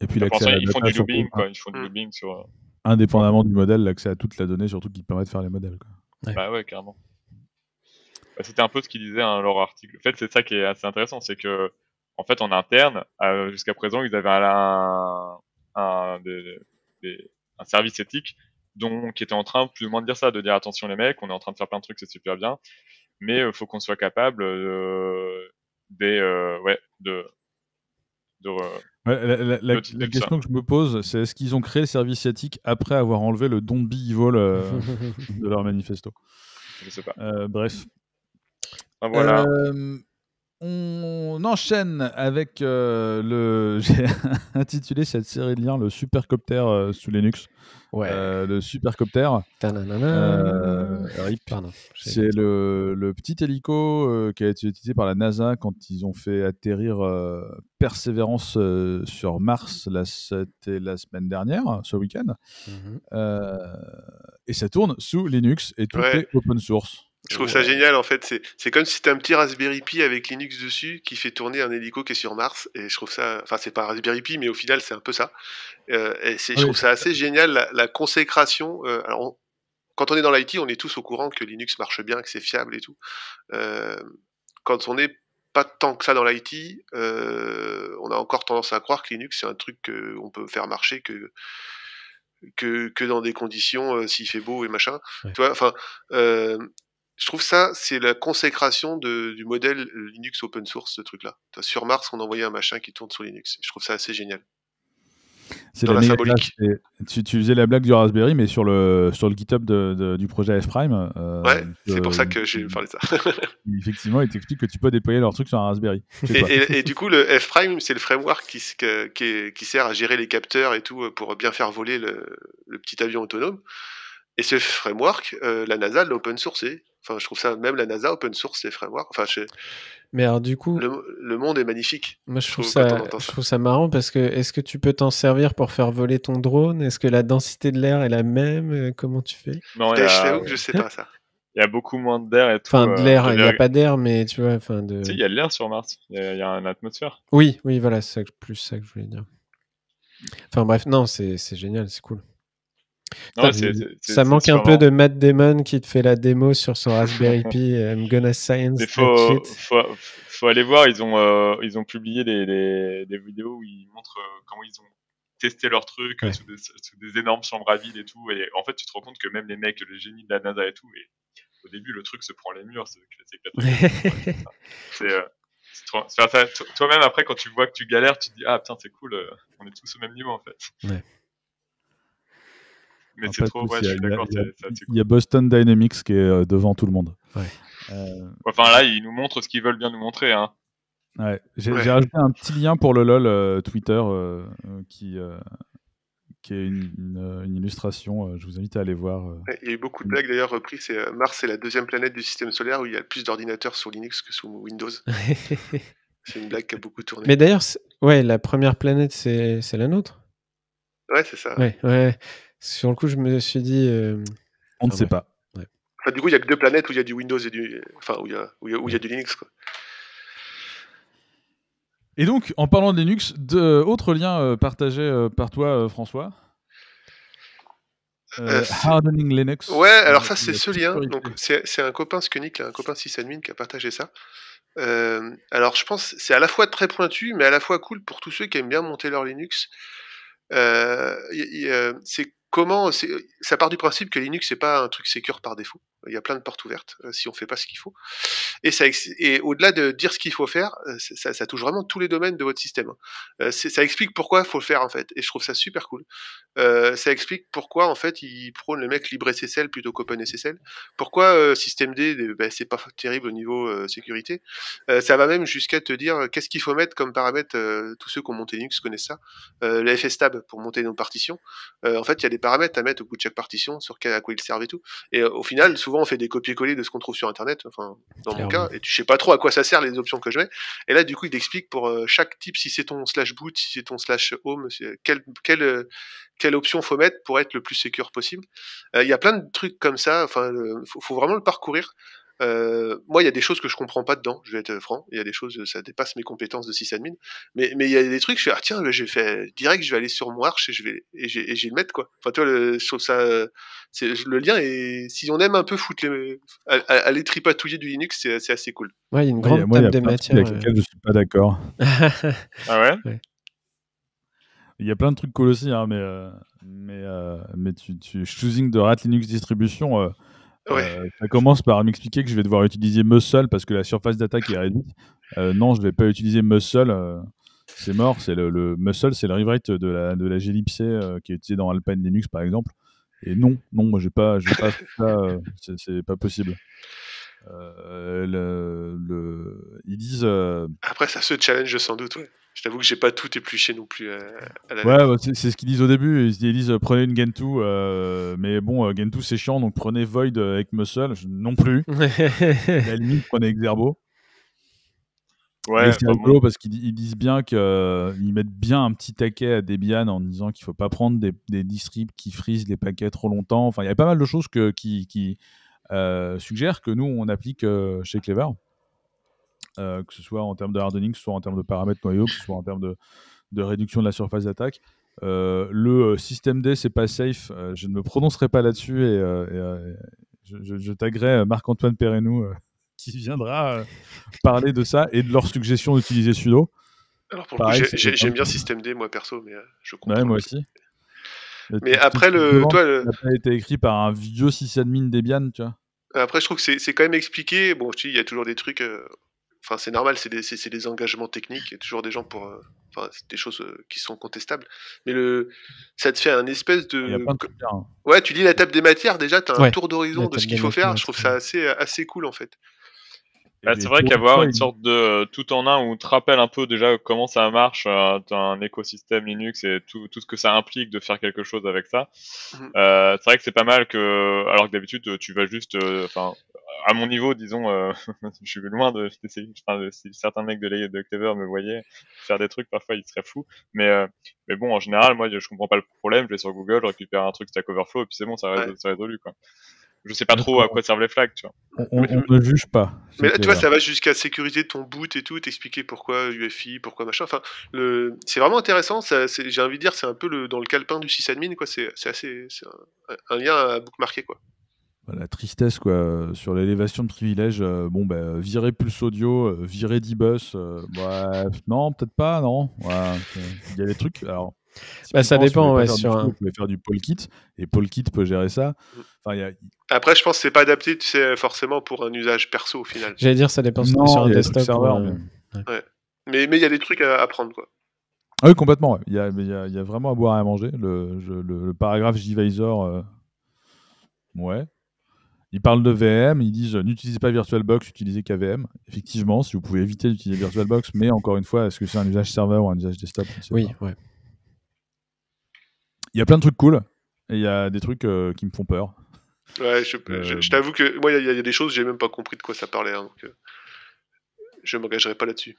et puis ils font du lobbying, hein. quoi. Ils font du mm. lobbying sur. Indépendamment du modèle, l'accès à toute la donnée, surtout qui permet de faire les modèles. Ouais. Bah ouais, carrément. Bah, C'était un peu ce qu'ils disaient hein, leur article. En fait, c'est ça qui est assez intéressant, c'est que en fait, en interne, euh, jusqu'à présent, ils avaient un, un, un service éthique dont, qui était en train plus ou moins de dire ça, de dire attention les mecs, on est en train de faire plein de trucs, c'est super bien, mais il euh, faut qu'on soit capable euh, des, euh, ouais, de, de, la, question que je me pose, c'est est-ce qu'ils ont créé le service sciatique après avoir enlevé le don de vol euh, de leur manifesto Je sais pas. Euh, bref. Ah, voilà. Euh, on enchaîne avec euh, le. J'ai intitulé cette série de liens le supercopter euh, sous Linux. Ouais. Euh, le supercopter. RIP. C'est le, petit hélico qui a été utilisé par la NASA quand ils ont fait atterrir persévérance sur Mars. la semaine dernière, ce week-end. Mm-hmm. et ça tourne sous Linux et tout est open source. Je trouve ça génial en fait. C'est comme si c'était un petit Raspberry Pi avec Linux dessus qui fait tourner un hélico qui est sur Mars. Et je trouve ça. Enfin, c'est pas Raspberry Pi, mais au final, c'est un peu ça. Euh, et je trouve ça assez génial la, consécration. Euh, alors, quand on est dans l'IT, on est tous au courant que Linux marche bien, que c'est fiable et tout. Euh, quand on n'est pas tant que ça dans l'IT, on a encore tendance à croire que Linux c'est un truc qu'on peut faire marcher que que, dans des conditions si s'il fait beau et machin. Tu vois, enfin, je trouve ça, c'est la consécration du modèle euh, Linux open source, ce truc-là. Sur Mars, on envoyait un machin qui tourne sur Linux. Je trouve ça assez génial. C'est la, symbolique. tu, faisais la blague du Raspberry, mais sur le, sur le GitHub du projet F-Prime. Euh, ouais, c'est pour ça euh, que j'ai parlé de ça. effectivement, ils t'expliquent que tu peux déployer leur truc sur un Raspberry. Et, du coup, le F-Prime, c'est le framework qui, qui, sert à gérer les capteurs et tout pour bien faire voler le, le petit avion autonome. Et ce framework, euh, la NASA l'open sourcé. Enfin, je trouve ça, même la NASA open source ses frameworks. Enfin, je... Mais alors, du coup. Le, monde est magnifique. Moi, je, trouve, ça, trouve ça marrant parce que est-ce que tu peux t'en servir pour faire voler ton drone Est-ce que la densité de l'air est la même euh, Comment tu fais je, sais pas ça. Il y a beaucoup moins d'air et tout. Enfin, de euh, l'air, il n'y a pas d'air, mais tu vois. Enfin, de... il y a de l'air sur Mars. Il y, a, il y, a une atmosphère. Oui, oui, voilà, c'est plus ça que je voulais dire. Enfin, bref, non, c'est génial, c'est cool ça manque un peu de Matt Damon qui te fait la démo sur son Raspberry Pi. Euh, I'm gonna science. Il faut, aller voir. Ils ont, euh, ils ont publié des, des, vidéos où ils montrent euh, comment ils ont testé leur truc sous, des, énormes chambres à vide et tout. Et en fait, tu te rends compte que même les mecs, les génies de la NASA et tout, et au début, le truc se prend les murs. Toi-même, après, quand tu vois que tu galères, tu te dis Ah putain, c'est cool, on est tous au même niveau en fait. Ouais. Il y a Boston Dynamics qui est euh, devant tout le monde. Euh, enfin là, ils nous montrent ce qu'ils veulent bien nous montrer. Hein. J'ai rajouté un petit lien pour le LOL euh, Twitter qui, qui est une, illustration. je vous invite à aller voir. Il y a eu beaucoup de blagues d'ailleurs reprises. C'est, Mars est la deuxième planète du système solaire où il y a plus d'ordinateurs sur Linux que sous Windows. c'est une blague qui a beaucoup tourné. Mais d'ailleurs, ouais, la première planète, c'est, la nôtre. Ouais, c'est ça. Ouais, ouais. Sur le coup, je me suis dit. Euh, On ne ah sait pas. Enfin, du coup, il n'y a que deux planètes où il y a du Windows et du. Enfin, où il y a, où y a du Linux, Et donc, en parlant de Linux, de, euh, autres liens euh, par toi, François Hardening Linux. Ouais, alors ça, c'est ce lien. Donc, c'est un copain Nick, un copain sysadmin qui a partagé ça. alors, je pense c'est à la fois très pointu, mais à la fois cool pour tous ceux qui aiment bien monter leur Linux. c'est comment ça part du principe que Linux c'est pas un truc secure par défaut. Il y a plein de portes ouvertes euh, si on fait pas ce qu'il faut. Et, ça, et au-delà de dire ce qu'il faut faire, euh, ça, touche vraiment tous les domaines de votre système. Hein. Euh, ça explique pourquoi il faut le faire en fait. Et je trouve ça super cool. ça explique pourquoi en fait ils prônent le mec libre plutôt qu'open Pourquoi système D, eh ben, c'est pas terrible au niveau sécurité. ça va même jusqu'à te dire qu'est-ce qu'il faut mettre comme paramètre. tous ceux qui ont monté Linux connaissent ça. le FSTab pour monter nos partitions. en fait, il y a des paramètres à mettre au bout de chaque partition sur à quoi ils servent et tout. Et au final, souvent on fait des copier-coller de ce qu'on trouve sur internet, enfin dans mon cas, et tu sais pas trop à quoi ça sert les options que je mets. Et là du coup il t'explique pour euh, chaque type si c'est ton slash boot, si c'est ton slash home, quelle, quelle, euh, quelle option faut mettre pour être le plus secure possible. Euh, il y a plein de trucs comme ça, enfin faut, vraiment le parcourir. Euh, moi, il y a des choses que je comprends pas dedans, je vais être franc. Il y a des choses, ça dépasse mes compétences de sysadmin. Mais mais il y a des trucs, je suis ah tiens, j'ai fait direct, je vais aller sur mon et je vais et j'ai le mettre quoi. Enfin toi, le, je trouve ça, le lien et si on aime un peu foutre les, aller tripatouiller du Linux, c'est assez cool. Ouais, il y a une grande table des matières. Avec laquelle je suis pas d'accord. Euh. ah ouais. Il y a plein de trucs cool aussi, hein, mais, euh, mais, mais tu, tu choosing de Rat Linux Distribution, euh, ça commence par m'expliquer que je vais devoir utiliser muscle parce que la surface d'attaque est réduite. Euh, non, je vais pas utiliser muscle. Euh, c'est mort. C'est le, muscle, c'est le rewrite de la de la qui est utilisé dans Alpine Linux par exemple. Et non, non, moi j'ai pas, j'ai pas ça. c'est pas possible. Euh, le, ils disent. Euh, Après, ça se challenge sans doute. Je t'avoue que j'ai pas tout épluché non plus. Euh, ouais, bah, c'est ce qu'ils disent au début. Ils, disent prenez une Gentoo, mais bon, Gentoo c'est chiant, donc prenez Void avec Muscle. non plus. la limite, prenez Exerbo. Ouais, bah, parce qu'ils disent bien qu'ils mettent bien un petit taquet à Debian en disant qu'il faut pas prendre des, des distribs qui frisent les paquets trop longtemps. Enfin, il y avait pas mal de choses que, qui euh, suggère que nous, on applique euh, chez Clever, euh, que ce soit en termes de hardening, que ce soit en termes de paramètres noyaux, que ce soit en termes de, réduction de la surface d'attaque. le système D, c'est pas safe. je ne me prononcerai pas là-dessus et, je, je, Marc-Antoine Perrenou qui viendra parler de ça et de leur suggestion d'utiliser sudo. Alors pour j'aime bien système D moi perso, mais je comprends. moi aussi. Mais après, le, toi, Ça a été écrit par un vieux sysadmin Debian, tu vois. Après, je trouve que c'est quand même expliqué. Bon, je dis, il y a toujours des trucs. Euh, enfin, c'est normal, c'est des, des, engagements techniques. Il y a toujours des gens pour. Euh, enfin, c'est des choses euh, qui sont contestables. Mais le, ça te fait un espèce de. Hein. ouais, tu lis la table des matières, déjà, tu as un tour d'horizon de ce qu'il faut faire. Je trouve ça assez, assez cool, en fait. Ah, c'est vrai qu'avoir une sorte de euh, tout en un où on te rappelle un peu déjà comment ça marche, euh, un écosystème Linux et tout, tout, ce que ça implique de faire quelque chose avec ça. Mhm. Euh, c'est vrai que c'est pas mal que, alors que d'habitude tu vas juste, euh, enfin, à mon niveau, disons, euh, je suis loin de, si certains mecs de, de Clever me voyaient faire des trucs parfois ils seraient fous, mais mais bon, en général, moi je, comprends pas le problème, je vais sur Google, je récupère un truc Stack Overflow et puis c'est bon, ça, ouais. ça résolu quoi. Je sais pas trop à quoi servent les flags, tu vois. On, ne juge pas. Mais là, tu vois, ça va jusqu'à sécuriser ton boot et tout, t'expliquer pourquoi UFI, pourquoi machin. Enfin, le... c'est vraiment intéressant. J'ai envie de dire, c'est un peu le, dans le calepin du sysadmin, quoi. C'est assez, un, lien à bookmarker, quoi. La tristesse, quoi. Sur l'élévation de privilèges, euh, bon, ben, virer Pulse Audio, euh, virer D-Bus, euh, bah, non, peut-être pas, non. Il y a des trucs. Alors, bah, ça dépend. Ouais, sur Vous pouvez faire du pole kit et pole kit peut gérer ça. Mm. Après, je pense que c'est pas adapté, forcément pour un usage perso au final. J'allais dire, ça dépend sur un desktop. Serveur, euh, Mais il y a des trucs à, apprendre quoi. Ah oui, complètement. Il y, a, y vraiment à boire et à manger. Le, paragraphe Gvisor, euh, ouais. Ils parlent de VM, ils disent n'utilisez pas VirtualBox, utilisez KVM. Effectivement, si vous pouvez éviter d'utiliser VirtualBox, mais encore une fois, est-ce que c'est un usage serveur ou un usage desktop Oui, ouais. Il y a plein de trucs cool et il y a des trucs euh, qui me font peur. Ouais, je, euh, t'avoue que moi, il y, a des choses, j'ai même pas compris de quoi ça parlait. Je hein, donc, euh, je m'engagerai pas là-dessus.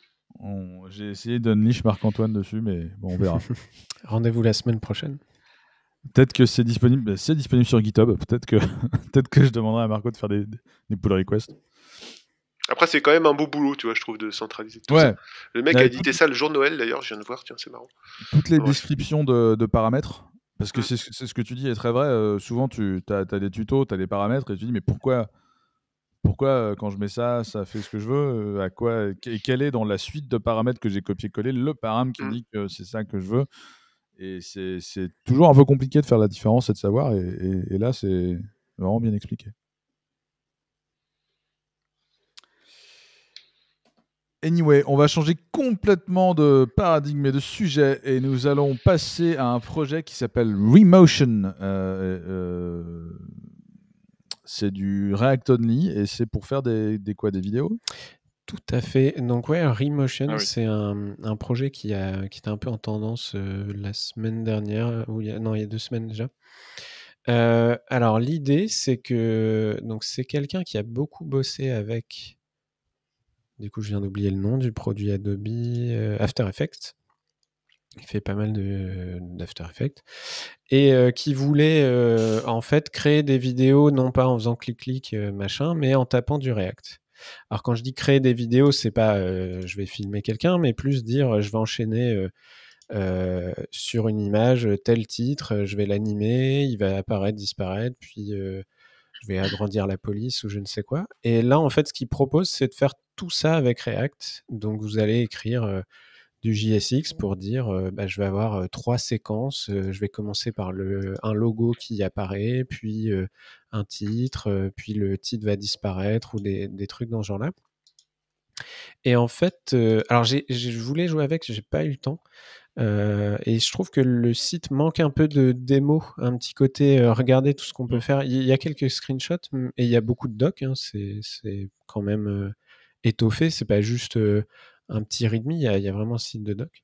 J'ai essayé niche Marc-Antoine dessus, mais bon, on verra. Rendez-vous la semaine prochaine. Peut-être que c'est disponible, ben, c'est disponible sur GitHub. Peut-être que, peut-être que je demanderai à Marco de faire des, pull requests. Après, c'est quand même un beau boulot, tu vois, je trouve, de centraliser tout ouais. Le mec bah, a édité ça le jour de Noël, d'ailleurs, je viens de voir, tiens, c'est marrant. Toutes les descriptions de, paramètres, parce mmh. que c'est ce que tu dis est très vrai. souvent, tu as, des tutos, tu as des paramètres et tu dis, mais pourquoi, pourquoi quand je mets ça, ça fait ce que je veux à quoi, Et quel est dans la suite de paramètres que j'ai copié-collé le paramètre qui mmh. dit que c'est ça que je veux Et c'est toujours un peu compliqué de faire la différence et de savoir. et là, c'est vraiment bien expliqué. Anyway, on va changer complètement de paradigme et de sujet et nous allons passer à un projet qui s'appelle Remotion. Euh, euh, c'est du React Only et c'est pour faire des, quoi Des vidéos Tout à fait. Donc ouais, Remotion, ah c'est un, projet qui, a, qui était un peu en tendance euh, la semaine dernière, non, il y a deux semaines déjà. alors l'idée, c'est que donc c'est quelqu'un qui a beaucoup bossé avec du coup, je viens d'oublier le nom du produit Adobe euh, After Effects. Il fait pas mal d'After Effects. Et euh, qui voulait euh, en fait créer des vidéos, non pas en faisant clic-clic, machin, mais en tapant du React. Alors quand je dis créer des vidéos, c'est pas je vais filmer quelqu'un, mais plus dire je vais enchaîner sur une image tel titre, je vais l'animer, il va apparaître, disparaître, puis vais agrandir la police ou je ne sais quoi. Et là, en fait, ce qu'il propose c'est de faire tout ça avec React. Donc, vous allez écrire euh, du JSX pour dire, euh, bah, je vais avoir euh, trois séquences. je vais commencer par le, un logo qui apparaît, puis un titre, puis le titre va disparaître ou des, trucs dans ce genre-là. Et en fait, alors je voulais jouer avec, j'ai pas eu le temps. Euh, et je trouve que le site manque un peu de démo, un petit côté euh, regarder regardez tout ce qu'on peut mmh. faire. Il y a quelques screenshots et il y a beaucoup de docs. Hein. c'est quand même euh, étoffé. C'est pas juste un petit readme. Il y, a, vraiment un site de docs.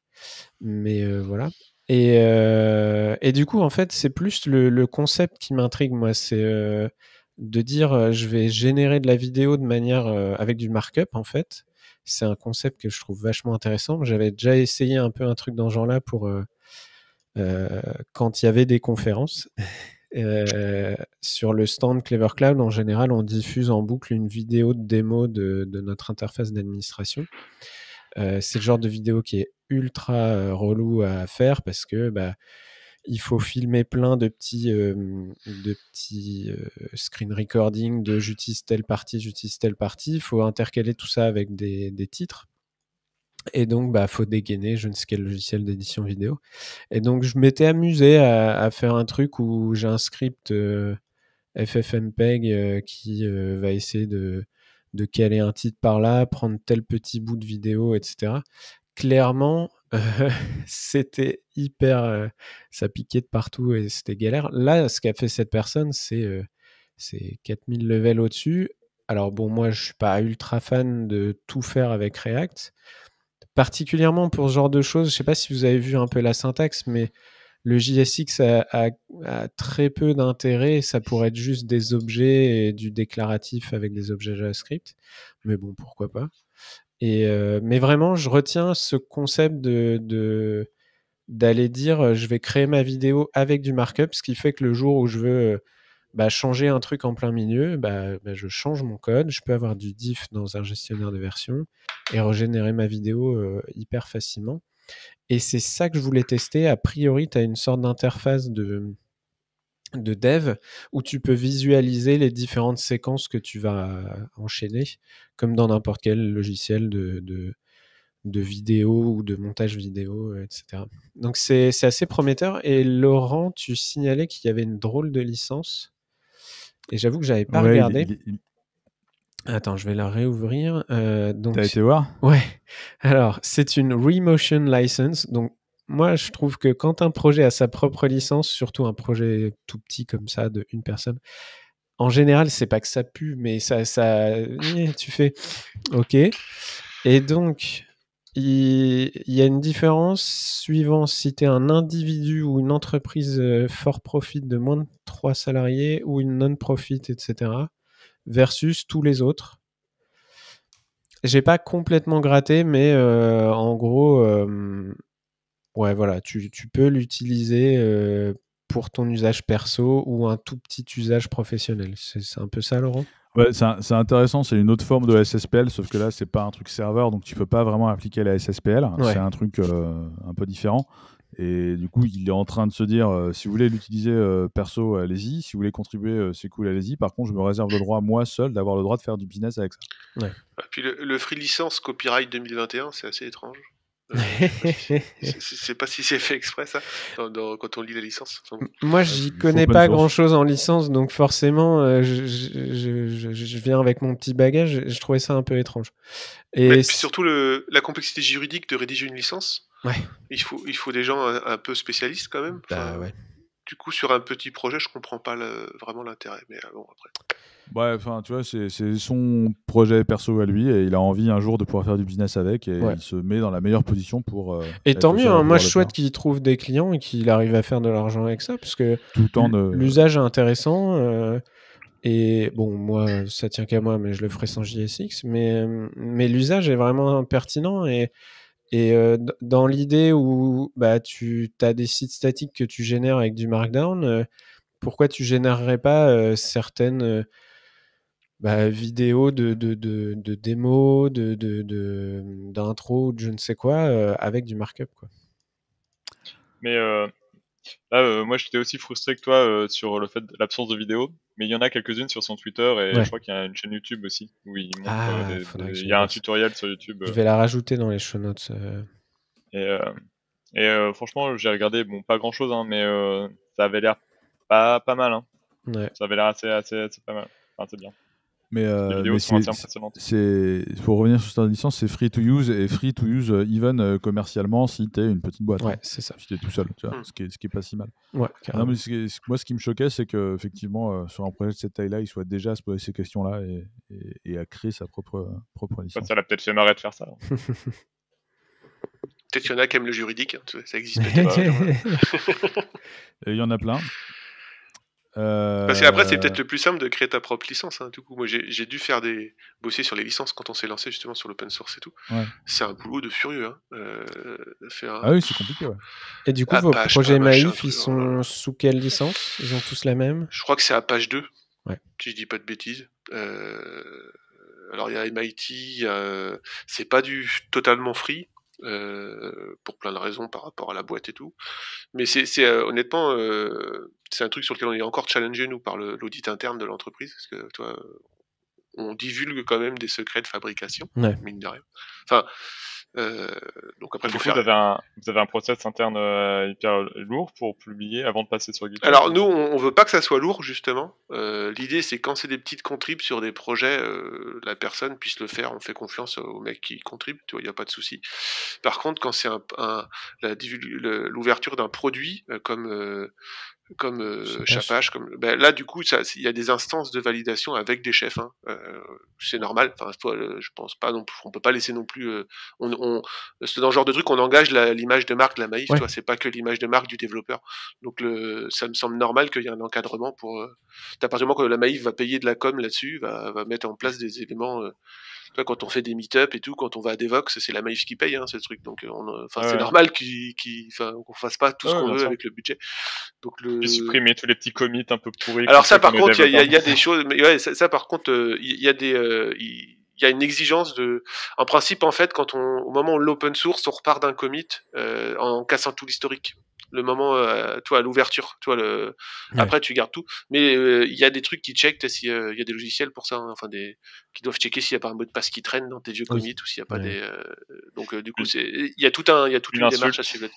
Mais voilà. Et, du coup, en fait, c'est plus le, le, concept qui m'intrigue. Moi, c'est de dire je vais générer de la vidéo de manière avec du markup en fait c'est un concept que je trouve vachement intéressant. J'avais déjà essayé un peu un truc dans ce genre-là pour euh, euh, quand il y avait des conférences. Euh, sur le stand Clever Cloud, en général, on diffuse en boucle une vidéo de démo de, notre interface d'administration. c'est le genre de vidéo qui est ultra relou à faire parce que bah, il faut filmer plein de petits, de petits screen recording de j'utilise telle partie, j'utilise telle partie. Il faut intercaler tout ça avec des, titres. Et donc, il bah, faut dégainer je ne sais quel logiciel d'édition vidéo. Et donc, je m'étais amusé à, faire un truc où j'ai un script FFmpeg euh, qui euh, va essayer de, de caler un titre par là, prendre tel petit bout de vidéo, etc. Clairement, c'était hyper. Euh, ça piquait de partout et c'était galère. Là, ce qu'a fait cette personne, c'est euh, c'est 4000 levels au-dessus. Alors, bon, moi, je suis pas ultra fan de tout faire avec React. Particulièrement pour ce genre de choses, je sais pas si vous avez vu un peu la syntaxe, mais le JSX a très peu d'intérêt. Ça pourrait être juste des objets et du déclaratif avec des objets JavaScript. Mais bon, pourquoi pas. Euh, mais vraiment, je retiens ce concept de, d'aller dire euh, je vais créer ma vidéo avec du markup, ce qui fait que le jour où je veux euh, bah, changer un truc en plein milieu, bah, bah, je change mon code, je peux avoir du diff dans un gestionnaire de version et régénérer ma vidéo hyper facilement. Et c'est ça que je voulais tester. A priori, tu as une sorte d'interface de, de dev où tu peux visualiser les différentes séquences que tu vas enchaîner, comme dans n'importe quel logiciel de, de, vidéo ou de montage vidéo, euh, etc. Donc c'est assez prometteur. Et Laurent, tu signalais qu'il y avait une drôle de licence. Et j'avoue que j'avais pas regardé. Attends, je vais la réouvrir. Euh, été voir Ouais. Alors, c'est une Remotion License. Donc, moi, je trouve que quand un projet a sa propre licence, surtout un projet tout petit comme ça de une personne, en général, c'est pas que ça pue, mais ça, ça, eh, tu fais, ok. Et donc, il, y a une différence suivant si tu es un individu ou une entreprise euh, for profit de moins de 3 salariés ou une non-profit, etc., versus tous les autres. J'ai pas complètement gratté, mais euh, en gros, euh, ouais, voilà, tu, peux l'utiliser pour ton usage perso ou un tout petit usage professionnel. C'est un peu ça, Laurent C'est intéressant, c'est une autre forme de SSPL, sauf que là, c'est pas un truc serveur, donc tu peux pas vraiment appliquer la SSPL. C'est un truc euh, un peu différent. Et du coup, il est en train de se dire euh, si vous voulez l'utiliser euh, perso, allez-y. Si vous voulez contribuer, c'est cool, allez-y. Par contre, je me réserve le droit, moi seul, d'avoir le droit de faire du business avec ça. Et puis le, free Licence copyright 2021, c'est assez étrange. Euh, je sais pas si c'est fait exprès ça, quand on lit la licence. moi Moi, ah, j'y connais pas grand-chose en licence, donc forcément, euh, je, viens avec mon petit bagage. Je trouvais ça un peu étrange. Et, surtout la complexité juridique de rédiger une licence. Ouais. Il faut, il faut des gens un, peu spécialistes quand même. Bah du coup, sur un petit projet, je comprends pas vraiment l'intérêt. Mais euh, bon, après. Ouais, bah, enfin, tu vois, c'est son projet perso à lui et il a envie un jour de pouvoir faire du business avec et il se met dans la meilleure position pour. Euh, et tant mieux, hein. moi je souhaite qu'il trouve des clients et qu'il arrive à faire de l'argent avec ça parce que euh, l'usage est intéressant. Euh, et bon, moi, ça tient qu'à moi, mais je le ferai sans JSX. Mais, mais l'usage est vraiment pertinent et. dans l'idée où bah, tu as des sites statiques que tu génères avec du Markdown, pourquoi tu générerais pas certaines bah, vidéo de, de, de, de d'intro, de, de, je ne sais quoi, euh, avec du markup. Quoi. Mais euh, là, euh, moi, j'étais aussi frustré que toi sur le fait de l'absence de vidéos, mais il y en a quelques-unes sur son Twitter et je crois qu'il y a une chaîne YouTube aussi où il montre. Ah, il y a un tutoriel sur YouTube. Je vais la rajouter dans les show notes. Et, et franchement, j'ai regardé, bon, pas grand-chose, hein, mais ça avait l'air pas, pas mal. Hein. Ça avait l'air assez, pas mal. c'est bien. Mais, euh, c'est pour revenir sur cette licence, c'est free to use et free to use euh, even euh, commercialement si t'es une petite boîte. Hein. Ouais, c'est ça. Si t'es tout seul, hmm. ce, qui est, pas si mal. Ah, moi, ce qui me choquait, c'est que effectivement, sur un projet de cette taille-là, il soit déjà à se poser ces questions-là et, à créer sa propre, propre licence. Ça l'a peut-être fait de faire ça. Hein. Peut-être qu'il y en a qui aiment le juridique, hein, ça existe. Il y en a plein. Euh... Parce qu'après, c'est peut-être le plus simple de créer ta propre licence. Hein. Du coup, moi, j'ai dû faire des bosser sur les licences quand on s'est lancé justement sur l'open source et tout. C'est un boulot de furieux. Hein. Euh, ah oui, c'est compliqué. Et du coup, vos projets Maïf, ils sont euh, sous quelle licence Ils ont tous la même Je crois que c'est Apache 2, si je dis pas de bêtises. Euh, alors, il y a MIT, c'est pas du totalement free. pour plein de raisons par rapport à la boîte et tout. Mais c'est honnêtement, c'est un truc sur lequel on est encore challengé, nous, par l'audit interne de l'entreprise, parce que, toi, on divulgue quand même des secrets de fabrication, mine de rien. Enfin, euh, donc après, vous, avez un, process interne euh, hyper lourd pour publier avant de passer sur GitHub Alors, nous, on, ne veut pas que ça soit lourd, justement. Euh, l'idée, c'est quand c'est des petites contribs sur des projets, la personne puisse le faire. On fait confiance au mec qui contribue, tu vois, il n'y a pas de souci. Par contre, quand c'est l'ouverture d'un produit, comme comme euh, chapage, comme ben, là du coup il y a des instances de validation avec des chefs, hein. euh, c'est normal. Enfin toi, je pense pas non plus, on peut pas laisser non plus. Euh, on, c'est dans ce genre de truc on engage l'image de marque, de la maïf. Toi c'est pas que l'image de marque du développeur. Donc le, ça me semble normal qu'il y ait un encadrement pour. à partir du moment que la maïf va payer de la com là-dessus, va, va, mettre en place des éléments euh, quand on fait des meet-up et tout, quand on va à Devox, c'est la Maïf qui paye, hein, ce truc. Donc, euh, euh, c'est normal qu'on qu qu'on fasse pas tout ce qu'on veut avec le budget. Donc, le... supprimer tous les petits commits un peu pourris. Alors ça, par contre, il y, a des choses, mais ouais, ça, par contre, euh, il y, a des, il y a une exigence de. En principe, en fait, quand on, au moment où l'open source, on repart d'un commit en cassant tout l'historique le moment, euh, toi, l'ouverture, toi, Après, tu gardes tout. Mais euh, il y a des trucs qui checkent, euh, il y a des logiciels pour ça, hein, enfin des, qui doivent checker s'il n'y a pas un mot de passe qui traîne dans tes vieux commits ou s'il n'y a pas des. donc, du coup, il y a tout un, toute une, démarche à suivre.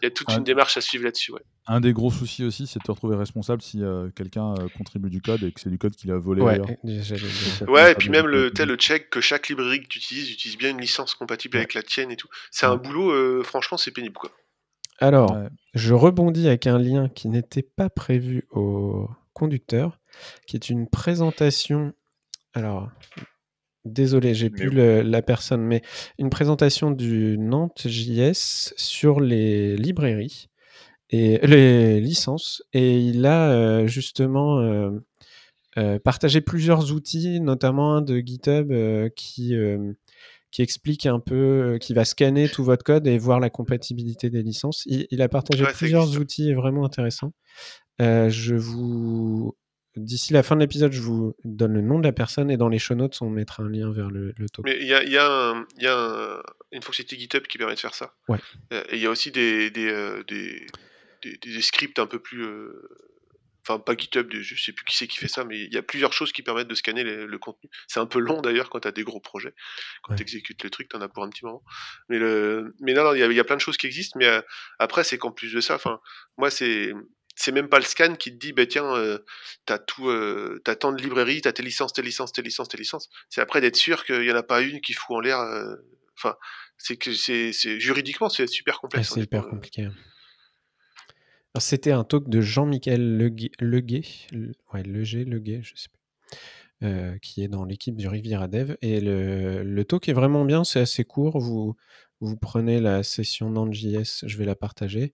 Il y a toute une démarche à suivre là-dessus. Un des gros soucis aussi, c'est de te retrouver responsable si quelqu'un contribue du code et que c'est du code qu'il a volé. Ouais. ouais, et puis même le, le check que chaque librairie que tu utilises utilise bien une licence compatible avec la tienne et tout. C'est un boulot, franchement, c'est pénible quoi. Alors, je rebondis avec un lien qui n'était pas prévu au conducteur, qui est une présentation. Alors, désolé, j'ai plus la personne, mais une présentation du Nantes JS sur les librairies et les licences. Et il a euh, justement euh, euh, partagé plusieurs outils, notamment un de GitHub qui qui explique un peu, euh, qui va scanner tout votre code et voir la compatibilité des licences. Il, a partagé plusieurs outils vraiment intéressants. Euh, je vous, d'ici la fin de l'épisode, je vous donne le nom de la personne et dans les show notes, on mettra un lien vers le, le Mais il y a, y a, y a une fonctionnalité GitHub qui permet de faire ça. Ouais. Euh, et il y a aussi des des, des, scripts un peu plus enfin pas GitHub, je sais plus qui c'est qui fait ça, mais il y a plusieurs choses qui permettent de scanner le contenu. C'est un peu long d'ailleurs quand tu as des gros projets. Quand tu exécutes le truc, tu en as pour un petit moment. Mais, le, mais non, il y, a plein de choses qui existent, mais euh, après, c'est qu'en plus de ça, enfin, moi, c'est. C'est même pas le scan qui te dit, Ben tiens, tu euh, t'as tout, euh, tant de librairies, t'as tes licences, tes licences, tes licences, tes licences. C'est après d'être sûr qu'il y en a pas une qui fout en l'air. Enfin, c'est que c'est juridiquement c'est super complexe. Hein, c'est compliqué. Hein. C'était un talk de Jean-Michel Leguet, le, ouais, Leguet, je sais euh, qui est dans l'équipe du Riviera Dev. Et le, talk est vraiment bien, c'est assez court. Vous, vous prenez la session Node.js, je vais la partager,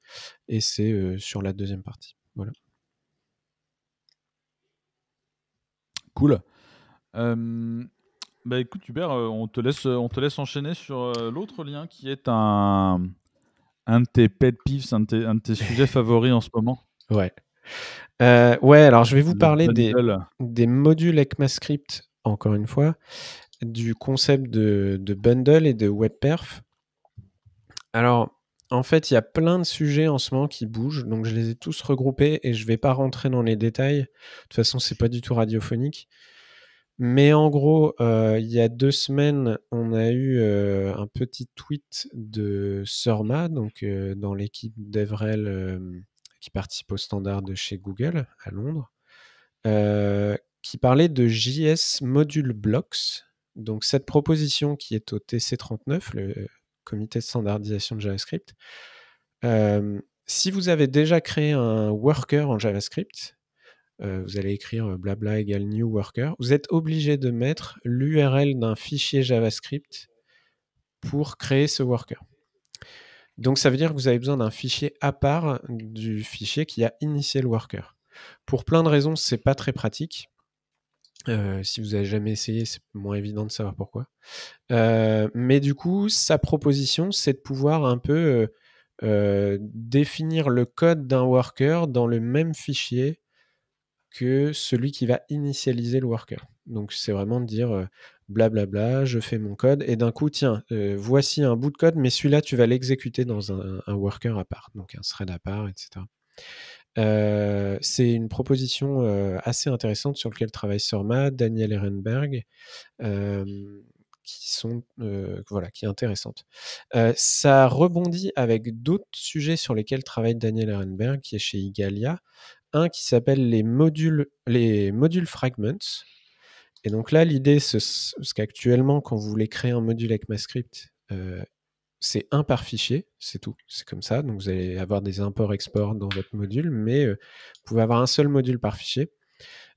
et c'est euh, sur la deuxième partie. Voilà. Cool. Euh, bah, écoute Hubert, on te laisse, on te laisse enchaîner sur l'autre lien qui est un, un de tes pet peeves, un de tes, sujets favoris en ce moment Ouais. Euh, ouais, alors je vais vous parler des, des, modules ECMAScript, encore une fois, du concept de, bundle et de webperf. Alors, en fait, il y a plein de sujets en ce moment qui bougent, donc je les ai tous regroupés et je ne vais pas rentrer dans les détails. De toute façon, c'est pas du tout radiophonique. Mais en gros, euh, il y a deux semaines, on a eu euh, un petit tweet de Sorma, donc euh, dans l'équipe d'Evrel qui participe au standard de chez Google à Londres, qui parlait de JS Module Blocks. Donc cette proposition qui est au TC39, le comité de standardisation de JavaScript. si vous avez déjà créé un worker en JavaScript, euh, vous allez écrire euh, blabla égale new worker, vous êtes obligé de mettre l'URL d'un fichier JavaScript pour créer ce worker. Donc ça veut dire que vous avez besoin d'un fichier à part du fichier qui a initié le worker. Pour plein de raisons, n'est pas très pratique. Euh, si vous n'avez jamais essayé, c'est moins évident de savoir pourquoi. mais du coup, sa proposition, c'est de pouvoir un peu définir le code d'un worker dans le même fichier que celui qui va initialiser le worker. Donc c'est vraiment de dire blablabla, je fais mon code et d'un coup, tiens, voici un bout de code, mais celui-là, tu vas l'exécuter dans un, worker à part, donc un thread à part, etc. c'est une proposition assez intéressante sur laquelle travaille Sorma, Daniel Ehrenberg, qui sont voilà, qui est intéressante. ça rebondit avec d'autres sujets sur lesquels travaille Daniel Ehrenberg, qui est chez Igalia, qui s'appelle les modules, les modules fragments. Et donc là, l'idée, c'est qu'actuellement, quand vous voulez créer un module avec ma euh, c'est un par fichier, c'est tout. C'est comme ça. Donc vous allez avoir des imports-exports dans votre module, mais euh, vous pouvez avoir un seul module par fichier.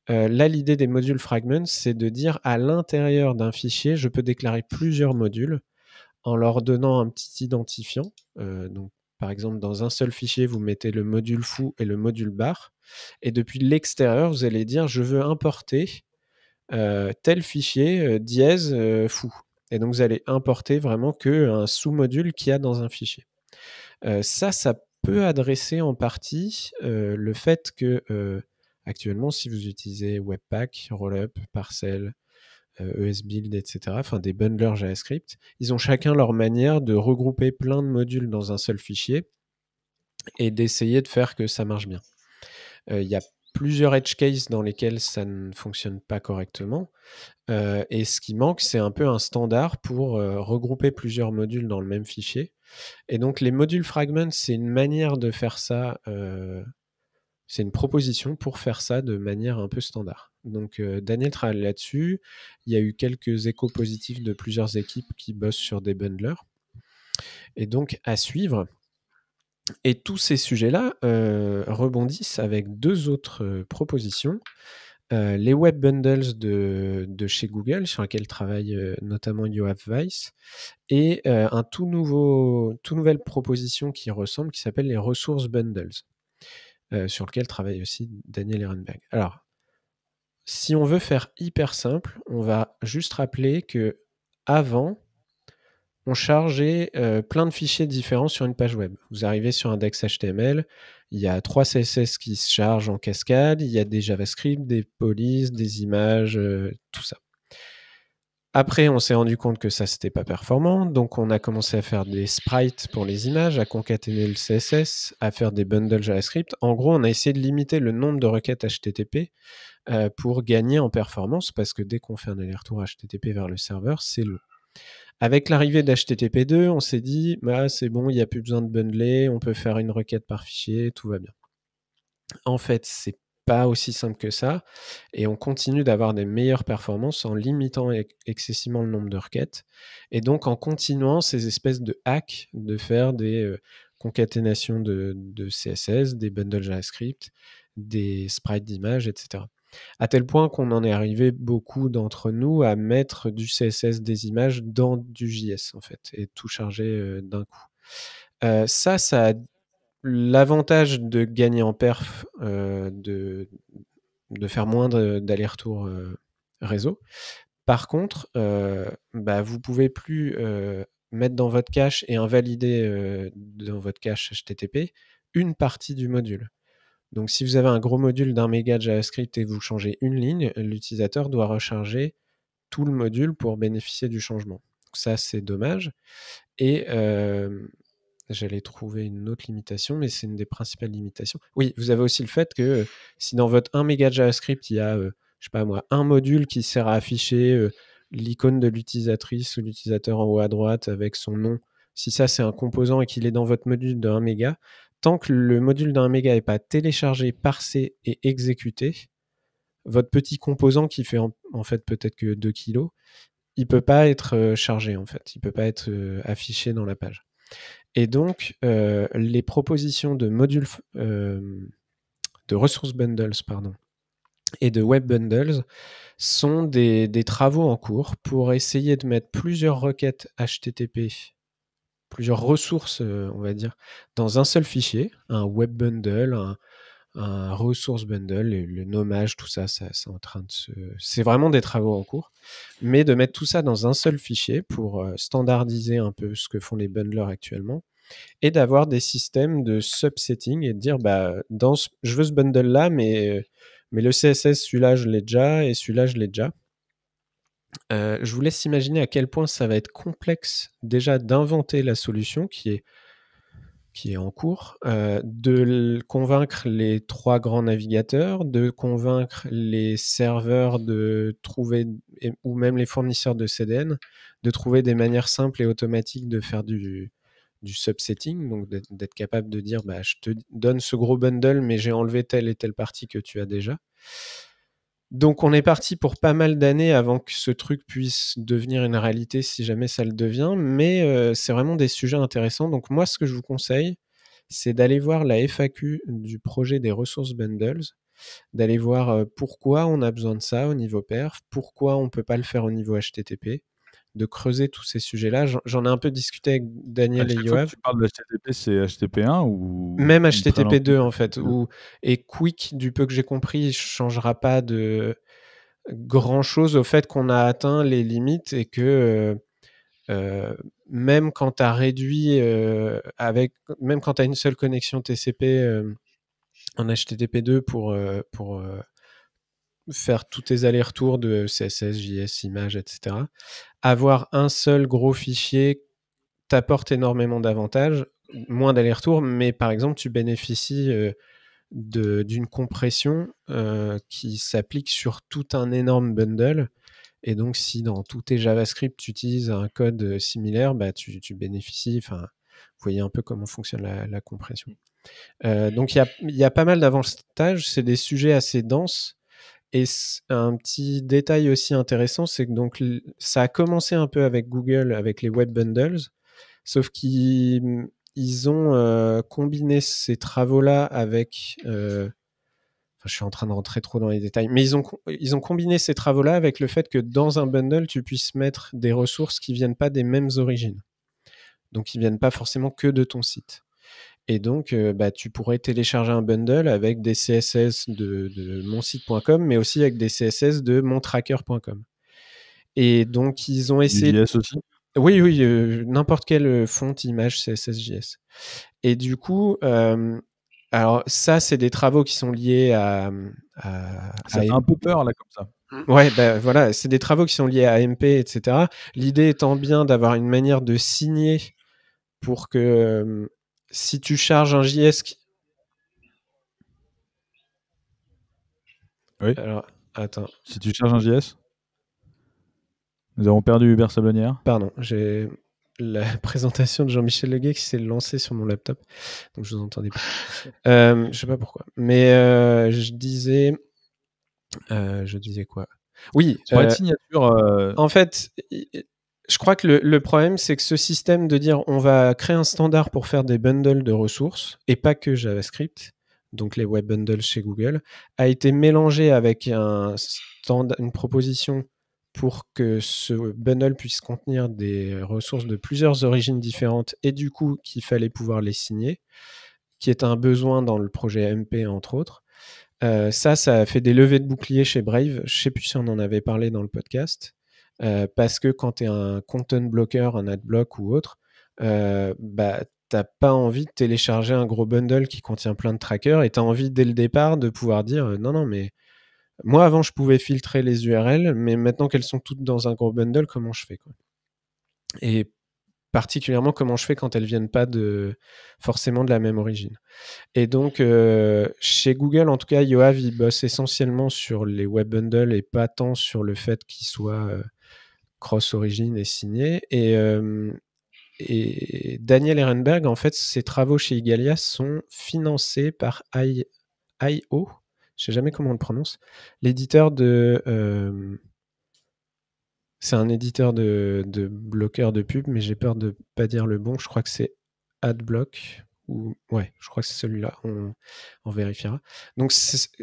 Euh, là, l'idée des modules fragments, c'est de dire à l'intérieur d'un fichier, je peux déclarer plusieurs modules en leur donnant un petit identifiant. donc, par exemple, dans un seul fichier, vous mettez le module fou et le module bar. Et depuis l'extérieur, vous allez dire je veux importer euh, tel fichier euh, dièse euh, fou. Et donc vous allez importer vraiment qu'un sous-module qu'il y a dans un fichier. ça, ça peut adresser en partie le fait que actuellement, si vous utilisez Webpack, Rollup, Parcel, ESBuild, euh, e etc., enfin des bundlers JavaScript, ils ont chacun leur manière de regrouper plein de modules dans un seul fichier et d'essayer de faire que ça marche bien. Euh, il y a plusieurs edge cases dans lesquels ça ne fonctionne pas correctement. Euh, et ce qui manque, c'est un peu un standard pour regrouper plusieurs modules dans le même fichier. Et donc les modules fragments, c'est une manière de faire ça c'est une proposition pour faire ça de manière un peu standard. Donc euh, Daniel travaille là-dessus. Il y a eu quelques échos positifs de plusieurs équipes qui bossent sur des bundlers. Et donc à suivre. Et tous ces sujets-là euh, rebondissent avec deux autres euh, propositions. les web bundles de, chez Google, sur lesquels travaille notamment Yoav Weiss, et un tout, nouveau, nouvelle proposition qui ressemble, qui s'appelle les ressources bundles. Euh, sur lequel travaille aussi Daniel Ehrenberg. Alors, si on veut faire hyper simple, on va juste rappeler que avant, on chargeait euh, plein de fichiers différents sur une page web. Vous arrivez sur index HTML, il y a trois CSS qui se chargent en cascade, il y a des JavaScript, des polices, des images, euh, tout ça. Après, on s'est rendu compte que ça, c'était pas performant. Donc, on a commencé à faire des sprites pour les images, à concaténer le CSS, à faire des bundles JavaScript. En gros, on a essayé de limiter le nombre de requêtes HTTP euh, pour gagner en performance parce que dès qu'on fait un aller-retour HTTP vers le serveur, c'est long. Avec l'arrivée d'HTTP2, on s'est dit, bah, c'est bon, il n'y a plus besoin de bundler, on peut faire une requête par fichier, tout va bien. En fait, c'est pas aussi simple que ça. Et on continue d'avoir des meilleures performances en limitant excessivement le nombre de requêtes. Et donc en continuant ces espèces de hacks de faire des euh, concaténations de, CSS, des bundles JavaScript, des sprites d'images, etc. À tel point qu'on en est arrivé beaucoup d'entre nous à mettre du CSS des images dans du JS en fait et tout charger euh, d'un coup. Euh, ça, ça a l'avantage de gagner en perf, euh, de, faire moins d'aller-retour euh, réseau. Par contre, euh, bah, vous pouvez plus euh, mettre dans votre cache et invalider dans votre cache HTTP une partie du module. Donc, si vous avez un gros module d'un méga JavaScript et que vous changez une ligne, l'utilisateur doit recharger tout le module pour bénéficier du changement. ça, c'est dommage. Et J'allais trouver une autre limitation, mais c'est une des principales limitations. Oui, vous avez aussi le fait que euh, si dans votre 1 méga JavaScript, il y a, euh, je sais pas moi, un module qui sert à afficher euh, l'icône de l'utilisatrice ou l'utilisateur en haut à droite avec son nom, si ça c'est un composant et qu'il est dans votre module de 1 méga, tant que le module d'un méga n'est pas téléchargé, parsé et exécuté, votre petit composant qui fait en, fait peut-être que 2 kilos, il ne peut pas être chargé en fait, il peut pas être affiché dans la page. Et donc, euh, les propositions de modules, euh, de ressources bundles, pardon, et de web bundles sont des, des, travaux en cours pour essayer de mettre plusieurs requêtes HTTP, plusieurs ressources, euh, on va dire, dans un seul fichier, un web bundle, un resource bundle, le, nommage, tout ça, c'est en train de se. C'est vraiment des travaux en cours. Mais de mettre tout ça dans un seul fichier pour euh, standardiser un peu ce que font les bundlers actuellement et d'avoir des systèmes de subsetting et de dire bah, dans je veux ce bundle là, mais, mais le CSS, celui-là, je l'ai déjà et celui-là, je l'ai déjà. Euh, je vous laisse imaginer à quel point ça va être complexe déjà d'inventer la solution qui est qui est en cours, euh, de convaincre les trois grands navigateurs, de convaincre les serveurs de trouver, ou même les fournisseurs de CDN, de trouver des manières simples et automatiques de faire du, du subsetting, donc d'être capable de dire bah, je te donne ce gros bundle, mais j'ai enlevé telle et telle partie que tu as déjà. Donc on est parti pour pas mal d'années avant que ce truc puisse devenir une réalité si jamais ça le devient, mais euh, c'est vraiment des sujets intéressants. Donc moi ce que je vous conseille, c'est d'aller voir la FAQ du projet des ressources bundles, d'aller voir euh, pourquoi on a besoin de ça au niveau perf, pourquoi on ne peut pas le faire au niveau HTTP, de creuser tous ces sujets-là. J'en ai un peu discuté avec Daniel et Yoav. Tu parles de HTTP, c'est HTTP1 ou même HTTP2 en fait. Ou et Quick, du peu que j'ai compris, changera pas de grand-chose au fait qu'on a atteint les limites et que euh, euh, même quand tu as réduit euh, avec même quand tu as une seule connexion TCP en HTTP2 pour pour faire tous tes allers-retours de CSS, JS, images, etc. Avoir un seul gros fichier t'apporte énormément d'avantages, moins d'allers-retours, mais par exemple, tu bénéficies euh, d'une compression euh, qui s'applique sur tout un énorme bundle. Et donc, si dans tous tes JavaScript, tu utilises un code euh, similaire, bah, tu, tu bénéficies. Enfin, vous voyez un peu comment fonctionne la, compression. Mmh. donc, il y a, y a, pas mal d'avantages. C'est des sujets assez denses. Et un petit détail aussi intéressant, c'est que donc ça a commencé un peu avec Google, avec les web bundles, sauf qu'ils ont euh, combiné ces travaux-là avec. Euh, enfin, je suis en train de rentrer trop dans les détails, mais ils ont, ils ont combiné ces travaux-là avec le fait que dans un bundle, tu puisses mettre des ressources qui viennent pas des mêmes origines. Donc, ils viennent pas forcément que de ton site. Et donc, euh, bah, tu pourrais télécharger un bundle avec des CSS de, mon site.com, mais aussi avec des CSS de mon tracker.com. Et donc, ils ont essayé. JS aussi Oui, oui, euh, n'importe quelle fonte, image, CSS, JS. Et du coup, euh, alors ça, c'est des travaux qui sont liés à. ça un peu peur, là, comme ça. Mm. Ouais, ben voilà, c'est des travaux qui sont liés à AMP, etc. L'idée étant bien d'avoir une manière de signer pour que si tu charges un JS Oui. Alors, attends. Si tu charges un JS Nous avons perdu Hubert Sablonnière. Pardon, j'ai la présentation de Jean-Michel Leguet qui s'est lancée sur mon laptop. Donc je vous entendais pas. euh, je sais pas pourquoi. Mais euh, je disais. Euh, je disais quoi Oui. la euh, signature. En fait, je crois que le, problème, c'est que ce système de dire on va créer un standard pour faire des bundles de ressources, et pas que JavaScript, donc les web bundles chez Google, a été mélangé avec une proposition pour que ce bundle puisse contenir des ressources de plusieurs origines différentes et du coup qu'il fallait pouvoir les signer, qui est un besoin dans le projet MP entre autres. Euh, ça, ça a fait des levées de boucliers chez Brave. Je ne sais plus si on en avait parlé dans le podcast. Euh, parce que quand tu es un content blocker, un adblock ou autre, tu euh, bah, pas envie de télécharger un gros bundle qui contient plein de trackers et tu as envie dès le départ de pouvoir dire euh, non, non, mais moi avant je pouvais filtrer les URL, mais maintenant qu'elles sont toutes dans un gros bundle, comment je fais quoi Et particulièrement comment je fais quand elles viennent pas de forcément de la même origine. Et donc chez Google en tout cas, Yoav il bosse essentiellement sur les web bundles et pas tant sur le fait qu'ils soient Cross Origin est signé. Et, Daniel Ehrenberg, en fait, ses travaux chez Igalia sont financés par IO, je sais jamais comment on le prononce, l'éditeur de. c'est un éditeur de, de bloqueur de pub, mais j'ai peur de pas dire le bon. Je crois que c'est Adblock ouais, je crois que c'est celui-là, on, vérifiera. Donc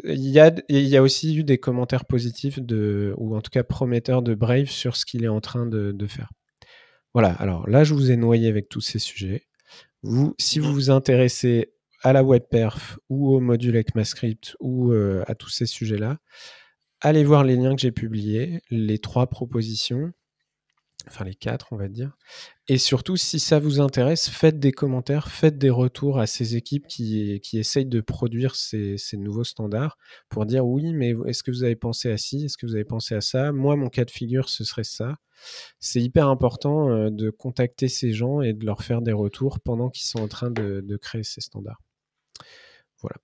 il y a, y aussi eu des commentaires positifs de, ou en tout cas prometteurs de Brave sur ce qu'il est en train de, faire. Voilà, alors là je vous ai noyé avec tous ces sujets. Vous, si vous vous intéressez à la webperf ou au module ECMAScript ou euh, à tous ces sujets-là, allez voir les liens que j'ai publiés, les trois propositions enfin les quatre, on va dire. Et surtout, si ça vous intéresse, faites des commentaires, faites des retours à ces équipes qui, qui essayent de produire ces, nouveaux standards pour dire oui, mais est-ce que vous avez pensé à ci, est-ce que vous avez pensé à ça Moi, mon cas de figure, ce serait ça. C'est hyper important euh, de contacter ces gens et de leur faire des retours pendant qu'ils sont en train de, de créer ces standards. Voilà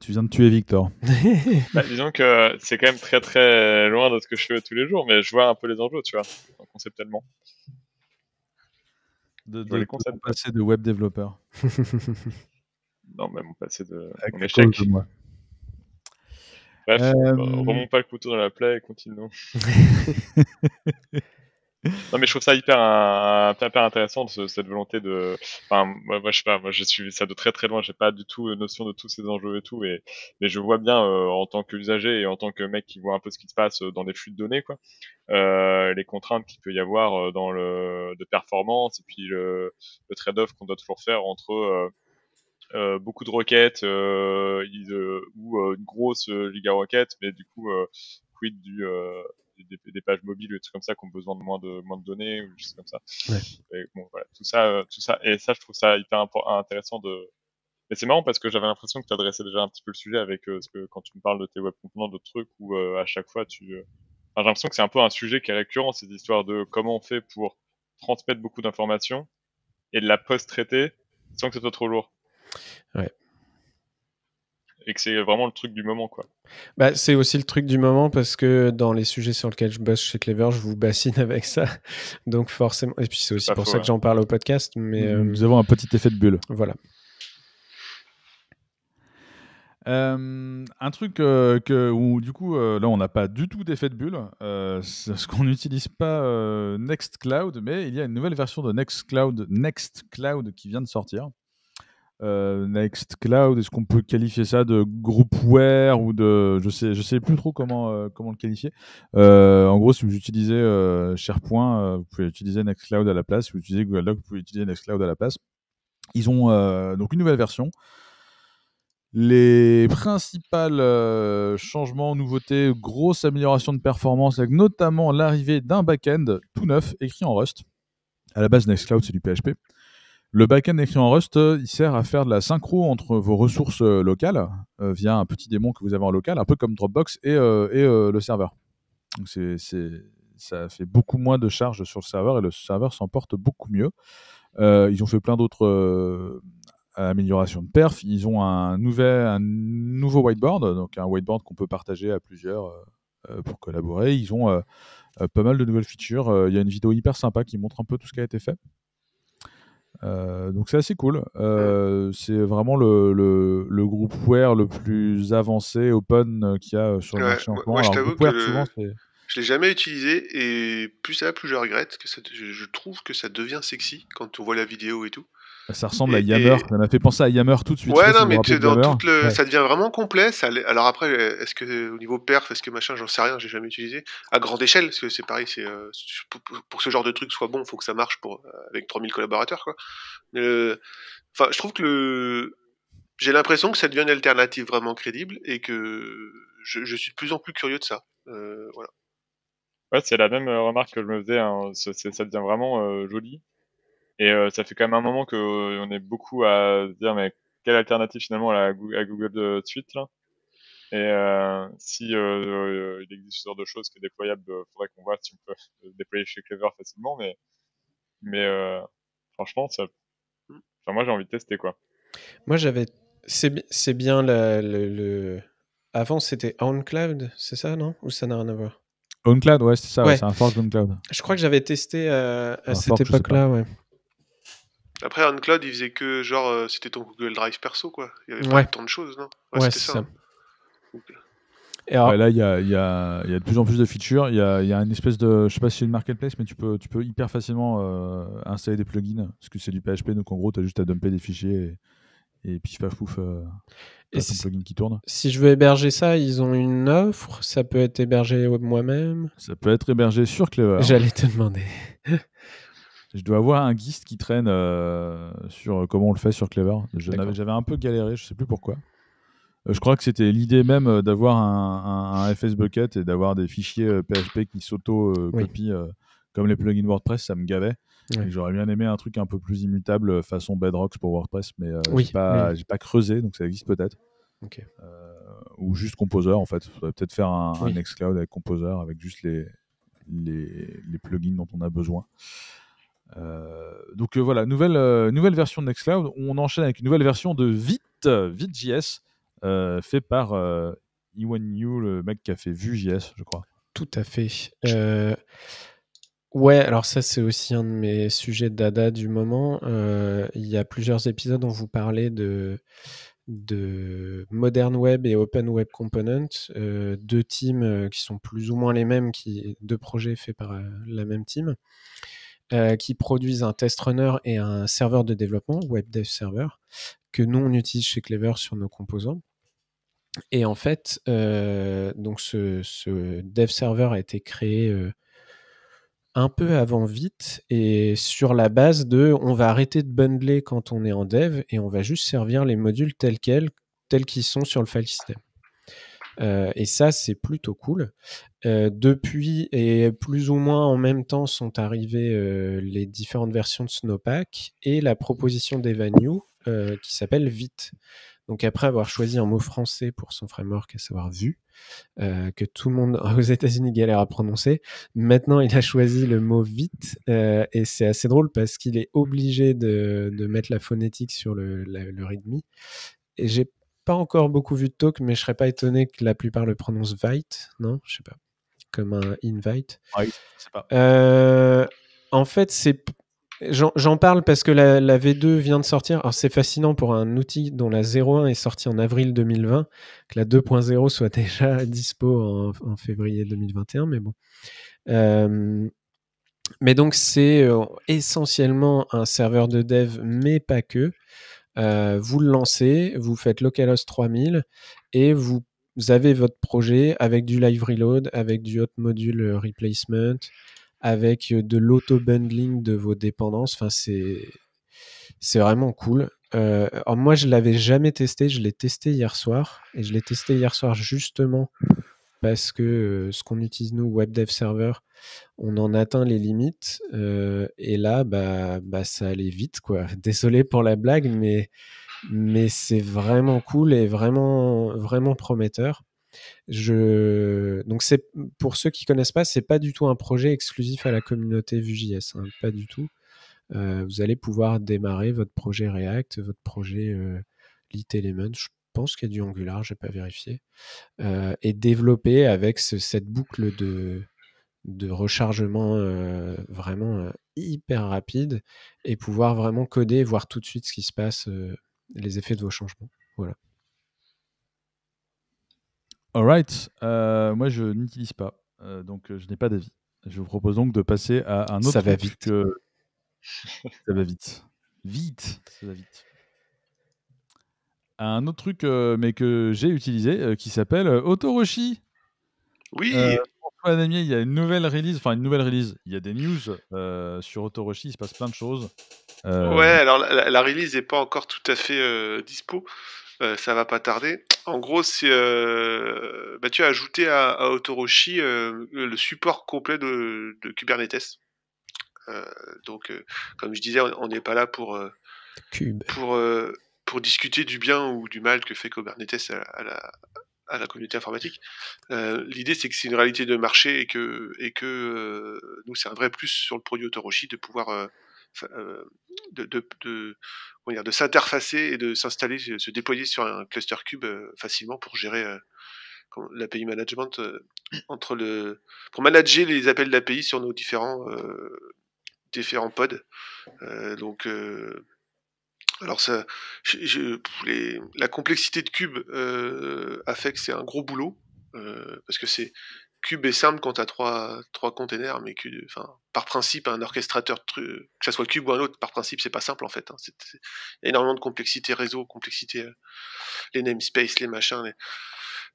tu viens de tuer Victor. Bah, disons que c'est quand même très très loin de ce que je fais tous les jours, mais je vois un peu les enjeux, tu vois, conceptuellement. De, de, les de de web développeur. non, mais mon passé de Avec échec. Bref, euh, remonte pas le couteau dans la plaie et continuons. non mais je trouve ça hyper, euh, intéressant cette volonté de enfin moi, je sais pas j'ai suivi ça de très très loin j'ai pas du tout euh, notion de tous ces enjeux et tout et mais je vois bien euh, en tant qu'usager et en tant que mec qui voit un peu ce qui se passe dans des flux de données quoi les contraintes qu'il peut y avoir dans le de performance et puis le, trade-off qu'on doit toujours faire entre beaucoup de requêtes ou une grosse giga requête mais du coup quid du des, pages mobiles, ou des trucs comme ça qui ont besoin de moins de, moins de données, ou juste comme ça. Ouais. Et bon, voilà, tout ça, euh, tout ça, et ça, je trouve ça hyper intéressant de. Mais c'est marrant parce que j'avais l'impression que tu adressais déjà un petit peu le sujet avec euh, ce que, quand tu me parles de tes web components, d'autres trucs où euh, à chaque fois tu. Enfin, j'ai l'impression que c'est un peu un sujet qui est récurrent, ces histoires de comment on fait pour transmettre beaucoup d'informations et de la post-traiter sans que ce soit trop lourd. Ouais et que c'est vraiment le truc du moment. quoi. Bah, c'est aussi le truc du moment parce que dans les sujets sur lesquels je bosse chez Clever, je vous bassine avec ça. Donc forcément, et puis c'est aussi pour ça que j'en parle au podcast. Mais, euh, Nous avons un petit effet de bulle. Voilà. Euh, un truc euh, que, où du coup, là, on n'a pas du tout d'effet de bulle, c'est ce qu'on n'utilise pas Nextcloud, mais il y a une nouvelle version de Nextcloud, Nextcloud qui vient de sortir, euh, Next Cloud, est-ce qu'on peut qualifier ça de groupware ou de, je sais, je sais plus trop comment euh, comment le qualifier. Euh, en gros, si vous utilisez SharePoint, vous pouvez utiliser Nextcloud à la place. Si vous utilisez Google Docs, vous pouvez utiliser Nextcloud à la place. Ils ont donc une nouvelle version. Les principales changements, nouveautés, grosses améliorations de performance, avec notamment l'arrivée d'un back-end tout neuf écrit en Rust. À la base, Nextcloud c'est du PHP. Le backend écrit en Rust, euh, il sert à faire de la synchro entre vos ressources euh, locales euh, via un petit démon que vous avez en local, un peu comme Dropbox et, le serveur. Donc c'est, ça fait beaucoup moins de charges sur le serveur et le serveur s'en porte beaucoup mieux. ils ont fait plein d'autres améliorations de perf. Ils ont un, nouvel, un nouveau whiteboard, donc un whiteboard qu'on peut partager à plusieurs pour collaborer. Ils ont pas mal de nouvelles features. Il y a une vidéo hyper sympa qui montre un peu tout ce qui a été fait. Euh, donc c'est assez cool. Euh, mm. c'est vraiment le, le, le le plus avancé open euh, qu'il y a sur le marché en Moi, je t'avoue que l'ai jamais utilisé et plus ça, plus je regrette que je, je, trouve que ça devient sexy quand on voit la vidéo et tout. Ça ressemble à Yammer, ça m'a fait penser à Yammer tout de suite. Ouais, non, mais ça devient vraiment complet. alors après, est-ce que au niveau perf, est-ce que machin, j'en sais rien, j'ai jamais utilisé. À grande échelle, parce que c'est pareil, c'est, euh, pour, que ce genre de truc soit bon, il faut que ça marche pour, euh, avec 3000 collaborateurs. Enfin, je trouve que j'ai l'impression que ça devient une alternative vraiment crédible et que je, suis de plus en plus curieux de ça. Euh, voilà. Ouais, c'est la même remarque que je me faisais, hein, ça devient vraiment joli. Et euh, ça fait quand même un moment qu'on euh, est beaucoup à dire mais quelle alternative finalement à, Google à Google Suite là et s'il euh, si il existe ce genre de choses qui est déployable, il faudrait qu'on voit si on peut déployer chez Clever facilement. Mais, franchement, moi j'ai envie de tester quoi. Moi j'avais, c'est bien le, le, avant c'était OnCloud, c'est ça non Ou ça n'a rien à voir OnCloud, ouais, c'est ça, c'est un fork OnCloud. Je crois que j'avais testé à cette époque-là, ouais. Après, Uncloud, il faisait que genre, euh, c'était ton Google Drive perso, quoi. Il y avait pas tant de choses, non Ouais, c'est ça. là, il y a, de plus en plus de features. Il y a, une espèce de. Je sais pas si c'est une marketplace, mais tu peux, tu peux hyper facilement euh, installer des plugins. Parce que c'est du PHP, donc en gros, tu as juste à dumper des fichiers et, puis pif paf pouf. Euh, et plugin qui tourne. Si je veux héberger ça, ils ont une offre. Ça peut être hébergé moi-même. Ça peut être hébergé sur Clever. J'allais te demander. Je dois avoir un gist qui traîne euh, sur euh, comment on le fait sur Clever. J'avais un peu galéré, je sais plus pourquoi. Euh, je crois que c'était l'idée même d'avoir un, un, FS Bucket et d'avoir des fichiers PHP qui s'auto-copient comme les plugins WordPress, ça me gavait. J'aurais bien aimé un truc un peu plus immutable façon Bedrocks pour WordPress, mais oui. j'ai pas, creusé, donc ça existe peut-être. ou juste Composer en fait. Faudrait peut-être faire un, un Nextcloud avec Composer avec juste les, les, les, plugins dont on a besoin. Euh, donc euh, voilà, nouvelle, euh, nouvelle version de Nextcloud. On enchaîne avec une nouvelle version de Vite, Vite.js, fait par Iwan Yu, le mec qui a fait Vue.js, je crois. Tout à fait. Ouais, alors ça c'est aussi un de mes sujets de dada du moment. il y a plusieurs épisodes où vous parlez de, de Modern Web et Open Web Component, deux teams qui sont plus ou moins les mêmes, qui, deux projets faits par la même team. Euh, qui produisent un test runner et un serveur de développement, web dev server, que nous on utilise chez Clever sur nos composants. Et en fait, euh, donc ce, dev server a été créé euh, un peu avant vite et sur la base de on va arrêter de bundler quand on est en dev et on va juste servir les modules tels quels, tels qu'ils sont sur le file system. Euh, et ça, c'est plutôt cool. Euh, depuis, et plus ou moins en même temps, sont arrivées euh, les différentes versions de Snowpack et la proposition d'Evanio qui s'appelle Vite. Donc après avoir choisi un mot français pour son framework, à savoir Vue, que tout le monde aux États-Unis galère à prononcer, maintenant il a choisi le mot vite et c'est assez drôle parce qu'il est obligé de, mettre la phonétique sur le, le readme. Et j'ai pas encore beaucoup vu de talk, mais je serais pas étonné que la plupart le prononcent Vite, non Je sais pas. Comme un invite. pas. Euh, en fait, c'est. J'en parle parce que la, V2 vient de sortir. Alors, c'est fascinant pour un outil dont la 0.1 est sortie en avril 2020, que la 2.0 soit déjà dispo en, en, février 2021, mais bon. Euh, mais donc, c'est euh, essentiellement un serveur de dev, mais pas que. Euh, vous le lancez, vous faites localhost 3000 et vous avez votre projet avec du live reload, avec du hot module euh, replacement, avec euh, de l'auto-bundling de vos dépendances. Enfin, c'est, c'est vraiment cool. Oh, moi, je l'avais jamais testé. Je l'ai testé hier soir et je l'ai testé hier soir justement parce que ce qu'on utilise nous, web dev server, on en atteint les limites. et là, bah, bah, ça allait vite, quoi. Désolé pour la blague, mais, mais c'est vraiment cool et vraiment, vraiment prometteur. Je... Donc, c'est pour ceux qui connaissent pas, c'est pas du tout un projet exclusif à la communauté Vue.js, hein, pas du tout. vous allez pouvoir démarrer votre projet React, votre projet LitElement pense qu'il y du Angular, j'ai pas vérifié, euh, et développer avec cette boucle de, de rechargement euh, vraiment euh, hyper rapide et pouvoir vraiment coder, voir tout de suite ce qui se passe, les effets de vos changements. Voilà. Alright, moi je n'utilise pas, donc je n'ai pas d'avis. Je vous propose donc de passer à un autre. Ça va vite. Ça va vite. Vite. Ça va vite un autre truc, euh, mais que j'ai utilisé, euh, qui s'appelle Autoroshi. Euh, oui. il y a une nouvelle release, enfin une nouvelle release. Il y a des news sur Autoroshi, il se passe plein de choses. Ouais, alors la, release n'est pas encore tout à fait dispo. ça va pas tarder. En gros, c'est bah, tu as ajouté à, Autoroshi le support complet de, Kubernetes. donc, comme je disais, on n'est pas là pour pour pour discuter du bien ou du mal que fait Kubernetes à, la, à la communauté informatique. Euh, l'idée, c'est que c'est une réalité de marché et que, et que euh, c'est un vrai plus sur le produit Autoroshi de pouvoir euh, de, de, s'interfacer et de s'installer, se déployer sur un cluster cube facilement pour gérer l'API management entre le pour manager les appels d'API sur nos différents différents pods. donc alors ça, je, la complexité de Cube euh, a fait que c'est un gros boulot euh, parce que c'est Cube est simple quand tu as trois, trois containers, mais que enfin, par principe, un orchestrateur, que ça soit Cube ou un autre, par principe, c'est pas simple en fait. Hein, c'est, énormément de complexité réseau, complexité, euh, les namespaces, les machins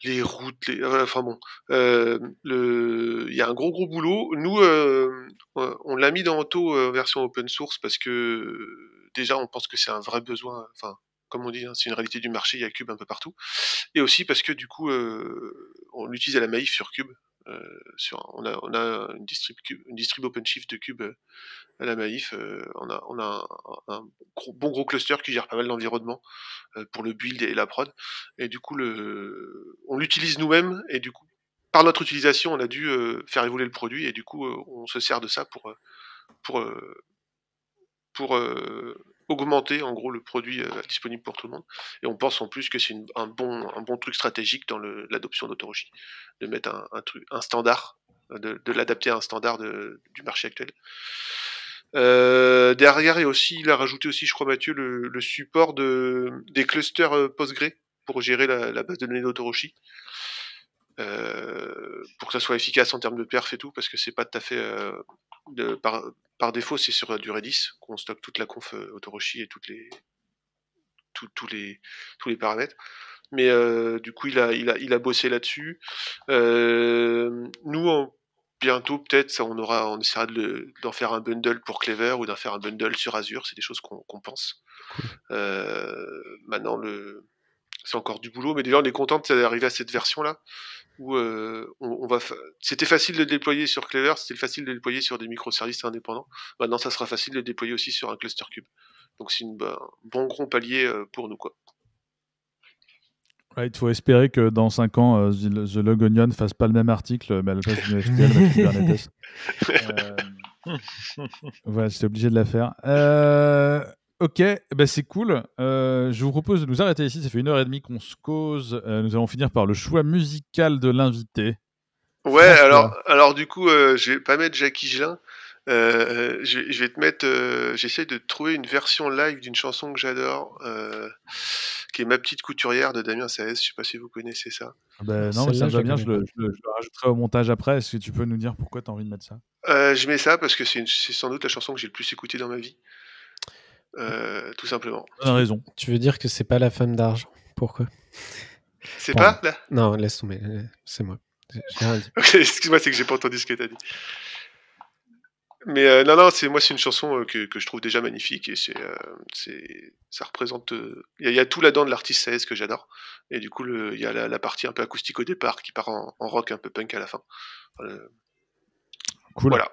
les routes, les, euh, enfin bon, euh, il y a un gros gros boulot. Nous, euh, on l'a mis dans auto version open source parce que déjà on pense que c'est un vrai besoin. Enfin, comme on dit, hein, c'est une réalité du marché, il y a Cube un peu partout. Et aussi parce que du coup, on l'utilise à la maïf sur Cube, euh, sur, on a, une distrib, une OpenShift de cube euh, à la Maïf. Euh, on a, un, bon gros cluster qui gère pas mal d'environnement pour le build et la prod. Et du coup, le, on l'utilise nous-mêmes et du coup, par notre utilisation, on a dû faire évoluer le produit et du coup, on se sert de ça pour pour, pour augmenter en gros le produit euh, disponible pour tout le monde. Et on pense en plus que c'est un, bon, un bon truc stratégique dans l'adoption d'Autoroshi, de mettre un, truc, un standard, euh, de, l'adapter à un standard du marché actuel. Euh, derrière, et aussi, il a rajouté aussi, je crois Mathieu, le, support de, des clusters Postgre pour gérer la, base de données d'Autoroshi. pour que ça soit efficace en termes de perf et tout, parce que c'est pas tout à fait de, par, par défaut, c'est sur du Redis qu'on stocke toute la conf euh, Autoroshi et toutes les, tout, les, tous les paramètres. Mais euh, du coup, il a, il a, il a bossé là-dessus. Euh, nous, bientôt, peut-être, ça on, aura, on essaiera d'en faire un bundle pour Clever ou d'en faire un bundle sur Azure. C'est des choses qu'on pense. maintenant, le, c'est encore du boulot, mais déjà on est content d'arriver à cette version-là où euh, on, va. C'était facile de déployer sur Clever, c'était facile de déployer sur des microservices indépendants. Maintenant, ça sera facile de déployer aussi sur un cluster cube. Donc c'est bah, un bon gros palier euh, pour nous, quoi. il faut espérer que dans 5 ans, euh, The Log Onion fasse pas le même article, mais à obligé de la faire. Ok, eh ben, c'est cool. Euh, je vous propose de nous arrêter ici. Ça fait une heure et demie qu'on se cause. Euh, nous allons finir par le choix musical de l'invité. Ouais, alors, alors du coup, euh, je vais pas mettre Jackie Gelin. Euh, je, vais te mettre. J'essaie de trouver une version live d'une chanson que j'adore, qui est Ma petite couturière de Damien Saez. Je sais pas si vous connaissez ça. Ah ben, non, ça va bien. Je le, rajouterai au montage après. Est-ce que tu peux nous dire pourquoi tu as envie de mettre ça Je mets ça parce que c'est sans doute la chanson que j'ai le plus écoutée dans ma vie. Euh, tout simplement. Tu as raison. Tu veux dire que c'est pas la femme d'argent Pourquoi C'est pas là Non, laisse tomber. Euh, c'est moi. Excuse-moi, c'est que j'ai pas entendu ce que t'as dit. Mais euh, non, non, c'est moi, c'est une chanson que, que, je trouve déjà magnifique et c'est, ça représente. Il y, a tout là-dedans de l'artiste 16 que j'adore. Et du coup, il y a la, partie un peu acoustique au départ qui part en rock un peu punk à la fin. cool. Voilà.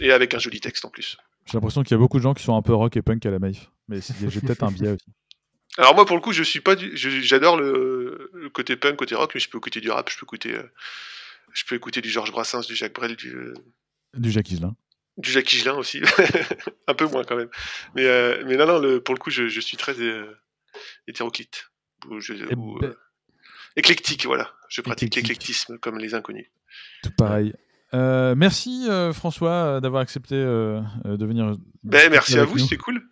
Et avec un joli texte en plus. J'ai l'impression qu'il y a beaucoup de gens qui sont un peu rock et punk à la Maïf. Mais j'ai peut-être un biais aussi. Alors moi, pour le coup, je suis pas. J'adore le... côté punk, côté rock, mais je peux écouter du rap, je peux écouter, euh, je peux écouter du Georges Brassens, du Jacques Brel, du. Du Jacques Higelin. Du Jacques Higelin aussi, un peu moins quand même. Mais, euh, mais non, non, pour le coup, je, suis très euh, hétéroclite. Ou, eh ben Éclectique, voilà. Je pratique l'éclectisme comme les inconnus. Tout pareil. Euh, merci euh, François euh, d'avoir accepté euh, euh de venir. Ben, merci à vous, c'était cool.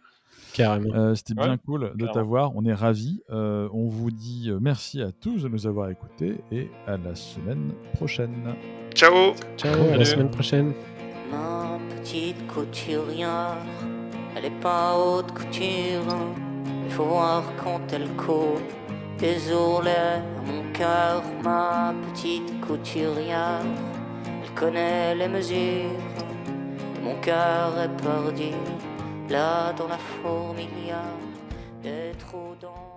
Carrément. c'était bien cool de t'avoir, on est ravis. on vous dit merci à tous de nous avoir écoutés et à la semaine prochaine. Ciao Ciao, à la semaine prochaine. Ma petite couturière, elle est pas haute couture. Il faut voir quand elle court. Désolé, mon cœur, ma petite couturière connais les mesures de mon cœur perdu. Là dans la fourmilière, des trous dans